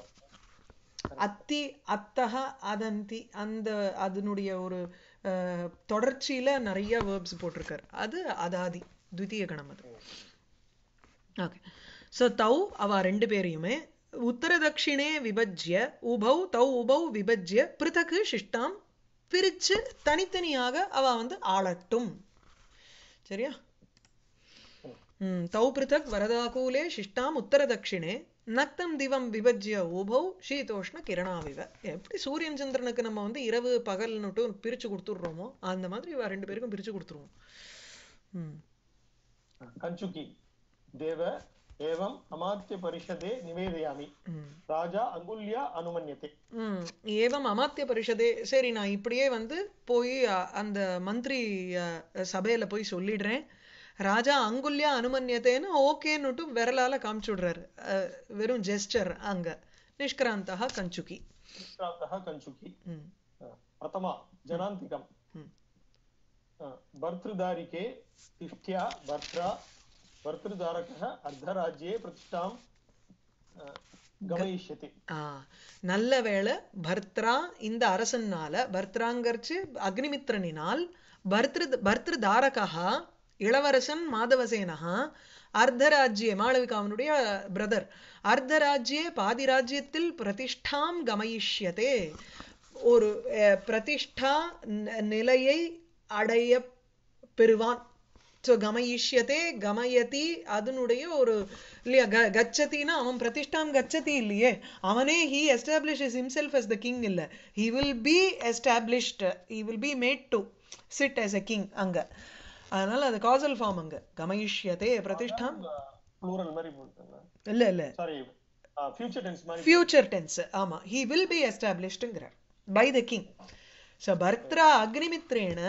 அத்தி அத்தக அதந்தி அந்த அதனுடைய ஒரு தொடர்ச்சியில நிறைய வேர்ப்ஸ் போட்டிருக்காரு அது அதாதி துவித்தீய கணம் அது ஓகே ஸோ தௌ அவ ரெண்டு பேரையுமே உத்தர தட்சிணே விபஜ்ய உபௌ தௌ உபௌ விபஜ்ய பிருத்தகு சிஷ்டாம் பிரித்து தனித்தனியாக அவ வந்து ஆளட்டும் சரியா தௌ பிருத்தக் வரதாகூலே சிஷ்டாம் உத்தர தட்சிணே நத்தம் திவம் விபஜ்ய உபௌ சீதோஷ்ண கிரணாவிவ எப்படி சூரியன் சந்திரனுக்கு நம்ம வந்து இரவு பகல்னுட்டு பிரிச்சு கொடுத்துடுறோமோ அந்த மாதிரி இவ ரெண்டு பேருக்கும் பிரிச்சு கொடுத்துருவோம் கஞ்சுகி தேவ ஏவம் அமாத்திய பரிஷதே நிவேதயாமி ராஜா அங்குல்யா அனுமன்யத்தை ஏவம் அமாத்திய பரிஷதே சரி நான் இப்படியே வந்து போய் அந்த மந்திரி சபையில போய் சொல்லிடுறேன் ராஜா அங்குல்யா அனுமன்யத்தைன்னு ஓகேன்னுட்டு விரலால காமிச்சுடுறாரு வெறும் ஜெஸ்டர் அங்க நிஷ்கராந்தா கஞ்சுகி நிஷ்கிராந்தா கஞ்சுகி பிரதமா ஜனாந்திகம் பர்திருதாரிகே திஷ்டியா பர்த்ரா கர்த்திருதாரகः அர்த்தராஜ்யே பிரதிஷ்டாம் கமயிஷ்யதி நல்ல வேளை பர்த்ரா இந்த அரசனால பர்த்ராங்கர்ச்சு அக்னிமித்ரனினால் பர்திரு பர்திருதாரகா இளவரசன் மாதவசேனஹா அர்த்தராஜ்யே மாளவிகாவனுடைய பிரதர் அர்த்தராஜ்யே பாதிராஜ்யத்தில் பிரதிஷ்டாம் கமயிஷ்யதே ஒரு பிரதிஷ்டா நிலையை அடைய பெறுவான் ஸோ கமயிஷ்யதே கமயதி அதனுடைய ஒரு இல்லையா க கச்சத்தின்னா அவன் பிரதிஷ்டாம் கச்சதி இல்லையே அவனே he establish is himself as the king இல்லை he will be established he will be made to sit as a king அங்கே அதனால அது காசல் ஃபார்ம் அங்கே கமயிஷ்யதே பிரதிஷ்டாம் இல்லை ஃபியூச்சர் டென்ஸ் ஆமா ஹீ வில் பி எஸ்டாப்ளிஷ்டுங்கிறார் பை த கிங் ஸோ பர்த்ரா அக்னிமித்ரேன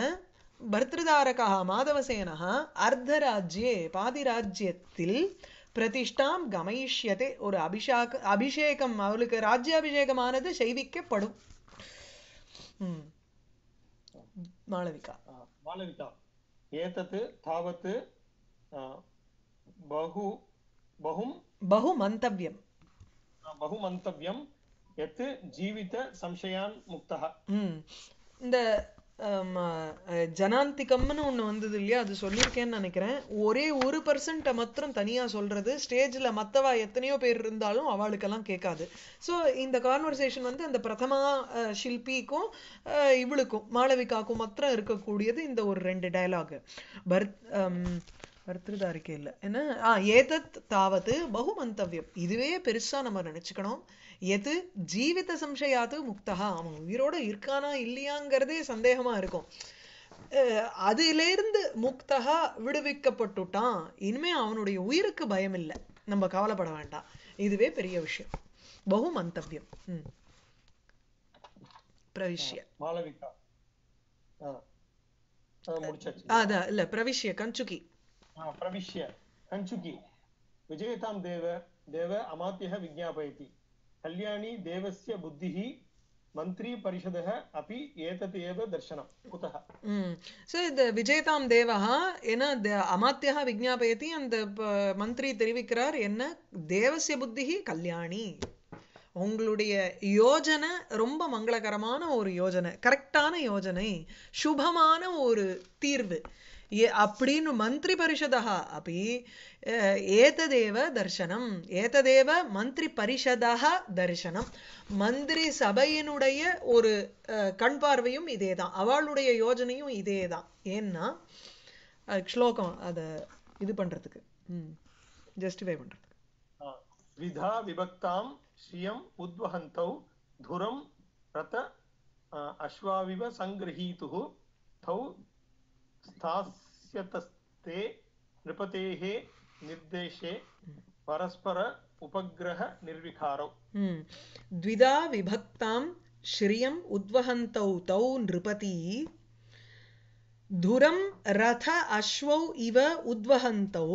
பர்திருதாரகா மாதவசேனா அர்த்தராஜ்யே பாதிராஜ்யத்தில் பிரதிஷ்டாம் கமயிஷ்யத்தை ஒரு அபிஷாக அபிஷேகம் அவளுக்கு ராஜ்யாபிஷேகமானது செய்விக்கப்படும் மாளவிகா மாளவிகா ஏதத்து தாவத்து பகு பகும் பகு மந்தவியம் பகு மந்தவியம் எத்து ஜீவித சம்சயான் இந்த ஜனாந்திகம்னு ஒன்று வந்தது இல்லையா அது சொல்லியிருக்கேன்னு நினைக்கிறேன் ஒரே ஒரு பர்சன்ட்டை மாத்திரம் தனியாக சொல்கிறது ஸ்டேஜில் மற்றவா எத்தனையோ பேர் இருந்தாலும் அவளுக்கெல்லாம் கேட்காது ஸோ இந்த கான்வர்சேஷன் வந்து அந்த பிரதமா ஷில்பிக்கும் இவளுக்கும் மாளவிகாக்கும் மாத்திரம் இருக்கக்கூடியது இந்த ஒரு ரெண்டு டயலாகு பர்த் பர்திருதாரிக்கே இல்லை என்ன ஆ ஏதத் தாவது பகுமந்தவியம் இதுவே பெருசாக நம்ம நினச்சிக்கணும் எது ஜீவித சம்சயாத்து முக்தா அவன் உயிரோட இருக்கானா இல்லையாங்கிறதே சந்தேகமாக இருக்கும் அதிலேருந்து முக்தகா விடுவிக்கப்பட்டுட்டான் இனிமே அவனுடைய உயிருக்கு பயம் இல்லை நம்ம கவலைப்பட வேண்டாம் இதுவே பெரிய விஷயம் பகு மந்தவியம் பிரவிஷ்ய மாலவிகா அதான் இல்ல பிரவிஷ்ய கஞ்சுகி பிரவிஷ்ய கஞ்சுகி விஜயதாம் தேவ தேவ அமாத்திய விஜாபயதி கல்யாணி தேவசிய புத்திஹி மந்திரி பரிஷதः अपि एतत् एव दर्शनं कुतः सो விஜயதாம் தேவஹ ஏன்னா அமாத்தியா விஜாபயதி அந்த மந்திரி தெரிவிக்கிறார் என்ன தேவசிய புத்திஹி கல்யாணி உங்களுடைய யோஜனை ரொம்ப மங்களகரமான ஒரு யோஜனை கரெக்டான யோஜனை சுபமான ஒரு தீர்வு ये அப்படின்னு மந்திரி பரிஷதா அப்படி ஏததேவ தர்சனம் ஏததேவ மந்திரி பரிஷதः தர்சனம் மந்திரி சபையினுடைய ஒரு கண் பார்வையும் இதே தான் அவளுடைய யோஜனையும் இதே தான் ஏன்னா ஸ்லோகம் அதை இது பண்றதுக்கு ஜஸ்டிஃபை பண்றதுக்கு விதா விபக்தாம் ஸ்ரீயம் உத்வஹந்தௌ துரம் ரத அஸ்வாவிவ சங்கிரஹீத்து தௌ ஸ்தாஸ் इत्यतस्ते नृपतेः निर्देशे परस्पर उपग्रह निर्विकारौ द्विधा विभक्तां श्रियम् उद्वहन्तौ तौ नृपती धुरं रथ अश्वौ इव उद्वहन्तौ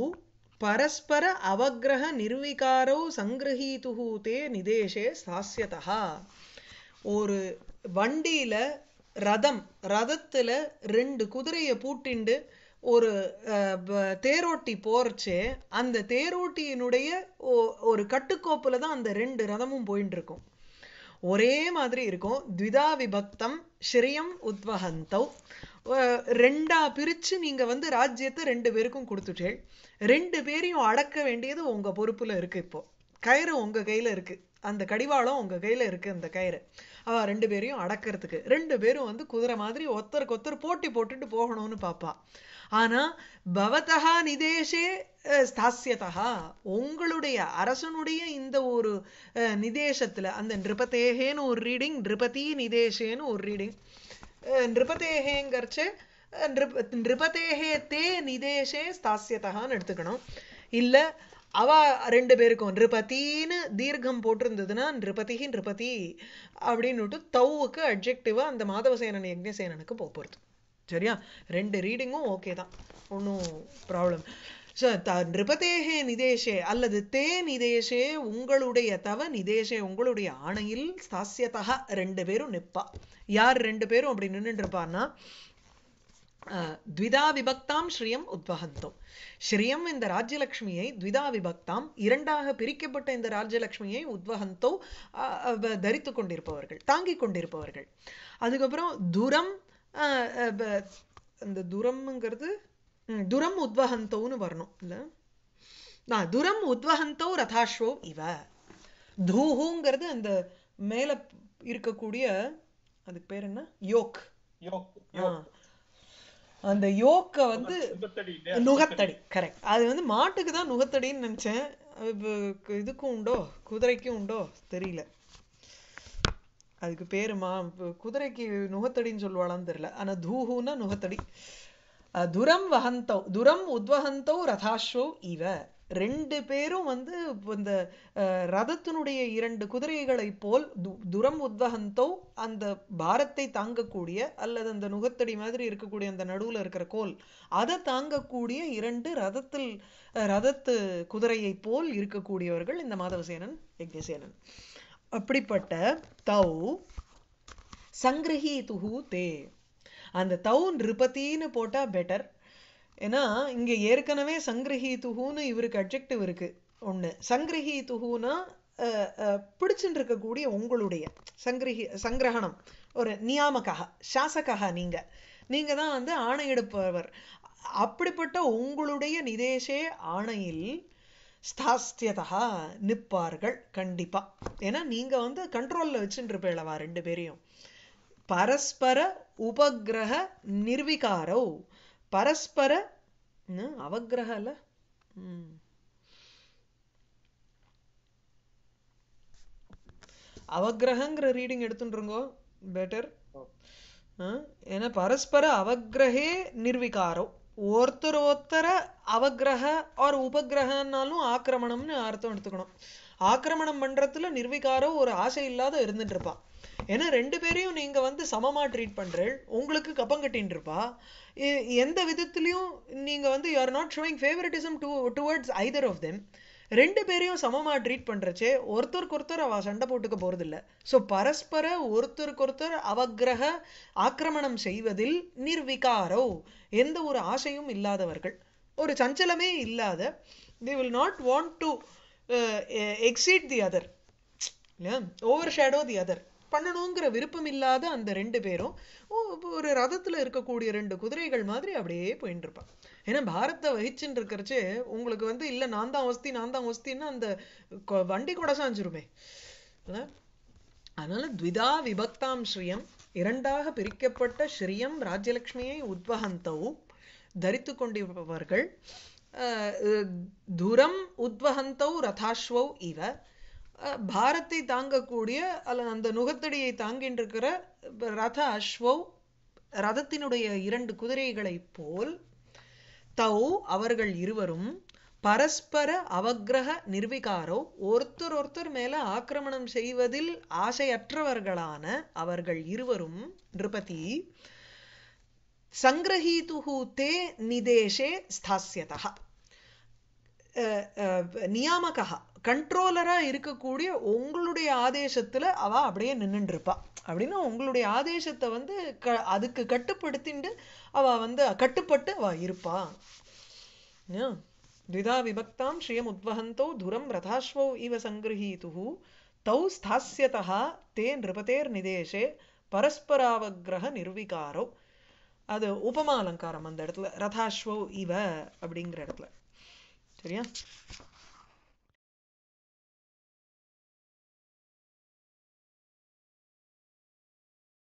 परस्पर அவகிரகநிர்விகாரோ சங்கிரஹீதுஹு ते निदेशे சாஸ்யதா ஒரு वण्डील रथं ரதத்தில் ரெண்டு குதிரையை பூட்டிண்டு ஒரு தேரோட்டி போறச்சு அந்த தேரோட்டியினுடைய ஒரு கட்டுக்கோப்புல தான் அந்த ரெண்டு ரதமும் போயின்னு இருக்கும் ஒரே மாதிரி இருக்கும் த்விதா விபக்தம் ஸ்ரீயம் உத்வஹந்தௌ ரெண்டா பிரிச்சு நீங்க வந்து ராஜ்யத்தை ரெண்டு பேருக்கும் கொடுத்துட்டே ரெண்டு பேரையும் அடக்க வேண்டியது உங்க பொறுப்புல இருக்கு இப்போ கயிறு உங்க கையில இருக்கு அந்த கடிவாளம் உங்க கையில இருக்கு அந்த கயிறு அவ ரெண்டு பேரையும் அடக்கிறதுக்கு ரெண்டு பேரும் வந்து குதிரை மாதிரி ஒத்தருக்கு ஒத்தர் போட்டி போட்டுட்டு போகணும்னு பாப்பா ஆனா பவதா நிதேஷே ஸ்தாசியதா உங்களுடைய அரசனுடைய இந்த ஒரு நிதேசத்துல அந்த நிருபத்தேகேன்னு ஒரு ரீடிங் நிருபதி நிதேஷேன்னு ஒரு ரீடிங் நிருபத்தேகேங்கிறச்சு நிருபத்தேகே தே நிதேஷே ஸ்தாசியதான்னு எடுத்துக்கணும் இல்லை அவ ரெண்டு பேருக்கும் நிருபத்தின்னு தீர்க்கம் போட்டிருந்ததுன்னா நிருபதி நிருபதி அப்படின்னுட்டு தௌவுக்கு அப்ஜெக்டிவா அந்த மாதவசேனன் யஜ்ஞசேனனுக்கு போகிறது சரியா ரெண்டு ரீடிங்கும் ஓகே தான் ஒன்றும் ப்ராப்ளம் ஸோ த நிருபதேகே நிதேஷே அல்லது தே நிதேஷே உங்களுடைய தவ நிதேஷே உங்களுடைய ஆணையில் சாஸ்யத்தக ரெண்டு பேரும் நிற்பா யார் ரெண்டு பேரும் அப்படி நின்றுட்டு த்விதா விபக்தாம் ஸ்ரீயம் உத்வகந்தோம் ஸ்ரீயம் இந்த ராஜ்யலக்ஷ்மியை த்விதா விபக்தாம் இரண்டாக பிரிக்கப்பட்ட இந்த ராஜ்யலக்ஷ்மியை உத்வகந்தோ தரித்து கொண்டிருப்பவர்கள் தாங்கி கொண்டிருப்பவர்கள் அதுக்கப்புறம் தூரம் அந்த துரம்ங்கிறது துரம் உத்வஹந்தோன்னு வரணும் இல்லை நான் துரம் உத்வஹந்தோ ரதாஷ்வோ இவ தூஹுங்கிறது அந்த மேல இருக்கக்கூடிய அதுக்கு பேர் என்ன யோக் அந்த யோக்க வந்து நுகத்தடி கரெக்ட் அது வந்து மாட்டுக்கு தான் நுகத்தடின்னு நினைச்சேன் இதுக்கும் உண்டோ குதிரைக்கும் உண்டோ தெரியல அதுக்கு பேருமா குதிரைக்கு நுகத்தடின்னு சொல்லுவாளான்னு தெரியல ஆனா தூஹுன்னா நுகத்தடி துரம் வகந்தோ துரம் உத்வகந்தோ ரதாஷோ இவ ரெண்டு பேரும் வந்து இந்த ரதத்தினுடைய இரண்டு குதிரைகளை போல் துரம் உத்வகந்தோ அந்த பாரத்தை தாங்கக்கூடிய அல்லது அந்த நுகத்தடி மாதிரி இருக்கக்கூடிய அந்த நடுவில் இருக்கிற கோல் அதை தாங்கக்கூடிய இரண்டு ரதத்தில் ரதத்து குதிரையை போல் இருக்கக்கூடியவர்கள் இந்த மாதவசேனன் யக்ஞசேனன் அப்படிப்பட்ட தௌ சங்கிரஹீதுஹு தே அந்த தௌ நிருபத்தின்னு போட்டா பெட்டர் ஏன்னா இங்க ஏற்கனவே சங்கிரஹீதுஹுன்னு இவருக்கு அப்ஜெக்டிவ் இருக்குது ஒன்று சங்கிரஹீதுஹுன்னா பிடிச்சுட்டு இருக்கக்கூடிய உங்களுடைய சங்கிரகி சங்கிரகணம் ஒரு நியாமகா சாசக்காக நீங்க நீங்க தான் வந்து ஆணையெடுப்பவர் அப்படிப்பட்ட உங்களுடைய நிதேசே ஆணையில் ஸ்தாஸ்தியதா நிற்பார்கள் கண்டிப்பாக ஏன்னா நீங்கள் வந்து கண்ட்ரோலில் வச்சுட்டு இருப்பீங்களவா ரெண்டு பேரையும் பரஸ்பர உபகிரக நிர்விகாரோ பரஸ்பர அவகிரகல அவகிரகங்கிற ரீடிங் எடுத்துருங்கோ பெட்டர் ஏன்னா பரஸ்பர அவகிரகே நிர்விகாரம் ஒருத்தர் ஒருத்தரை அவகிரக ஆர் உபகிரகன்னாலும் ஆக்கிரமணம்னு அர்த்தம் எடுத்துக்கணும் ஆக்கிரமணம் பண்றதுல நிர்விகாரம் ஒரு ஆசை இல்லாத இருந்துட்டு இருப்பா ஏன்னா ரெண்டு பேரையும் நீங்கள் வந்து சமமாக ட்ரீட் பண்ணுறீள் உங்களுக்கு கப்பம் கட்டின்னு இருப்பா எந்த விதத்துலேயும் நீங்கள் வந்து you are not showing favouritism to towards either of them ரெண்டு பேரையும் சமமாக ட்ரீட் பண்ணுறச்சே ஒருத்தருக்கு ஒருத்தர் அவள் சண்டை போட்டுக்க போகிறதில்ல ஸோ பரஸ்பர ஒருத்தருக்கு ஒருத்தர் அவக்கிரக ஆக்கிரமணம் செய்வதில் நிர்விகாரோ எந்த ஒரு ஆசையும் இல்லாதவர்கள் ஒரு சஞ்சலமே இல்லாத they will not want to exceed the other இல்லையா ஓவர் ஷேடோ தி அதர் பண்ணணுங்கிற விருப்பம் இல்லாத அந்த ரெண்டு பேரும் ஒரு ரதத்தில் இருக்கக்கூடிய ரெண்டு குதிரைகள் மாதிரி அப்படியே போயின்னு இருப்பாங்க ஏன்னா பாரத்தை வகிச்சுன்னு இருக்கிறச்சு உங்களுக்கு வந்து இல்லை நான் தான் ஒஸ்தி நான் தான் ஒஸ்தின்னு அந்த வண்டி கூட சாஞ்சிருமே அதனால த்விதா விபக்தாம் ஸ்ரீயம் இரண்டாக பிரிக்கப்பட்ட ஸ்ரீயம் ராஜ்யலட்சுமியை உத்வகந்தவு தரித்து கொண்டிருப்பவர்கள் துரம் உத்வகந்தவு ரதாஸ்வௌ இவ பாரத்தை தாங்கக்கூடிய அல்ல அந்த நுகத்தடியை தாங்கின்றிருக்கிற ரத அஸ்வௌ ரதத்தினுடைய இரண்டு குதிரைகளைப் போல் தௌ அவர்கள் இருவரும் பரஸ்பர அவக்கிரக நிர்விகாரோ ஒருத்தர் ஒருத்தர் மேல ஆக்கிரமணம் செய்வதில் ஆசையற்றவர்களான அவர்கள் இருவரும் நிருபதி சங்கிரஹீது தே நிதேஷே ஸ்தாசியதா நியாமகா கண்ட்ரோலரா இருக்கக்கூடிய உங்களுடைய ஆதேசத்துல அவ அப்படியே நின்றுருப்பா அப்படின்னா உங்களுடைய ஆதேசத்தை வந்து க அதுக்கு கட்டுப்படுத்திண்டு அவ வந்து கட்டுப்பட்டு அவ இருப்பா ஸ்ரீயம் உத்வகந்தோ துரம் ரதாஸ்வோ இவ சங்கிரஹீது தௌ ஸ்தாஸ்யதா தே स्थास्यतः நிதேஷே நிருபதேர்நிதேஷே பரஸ்பராவகிரகநிர்விகாரோ அது உபமா அலங்காரம் அந்த இடத்துல ரதாஸ்வோ இவ அப்படிங்கிற இடத்துல சரியா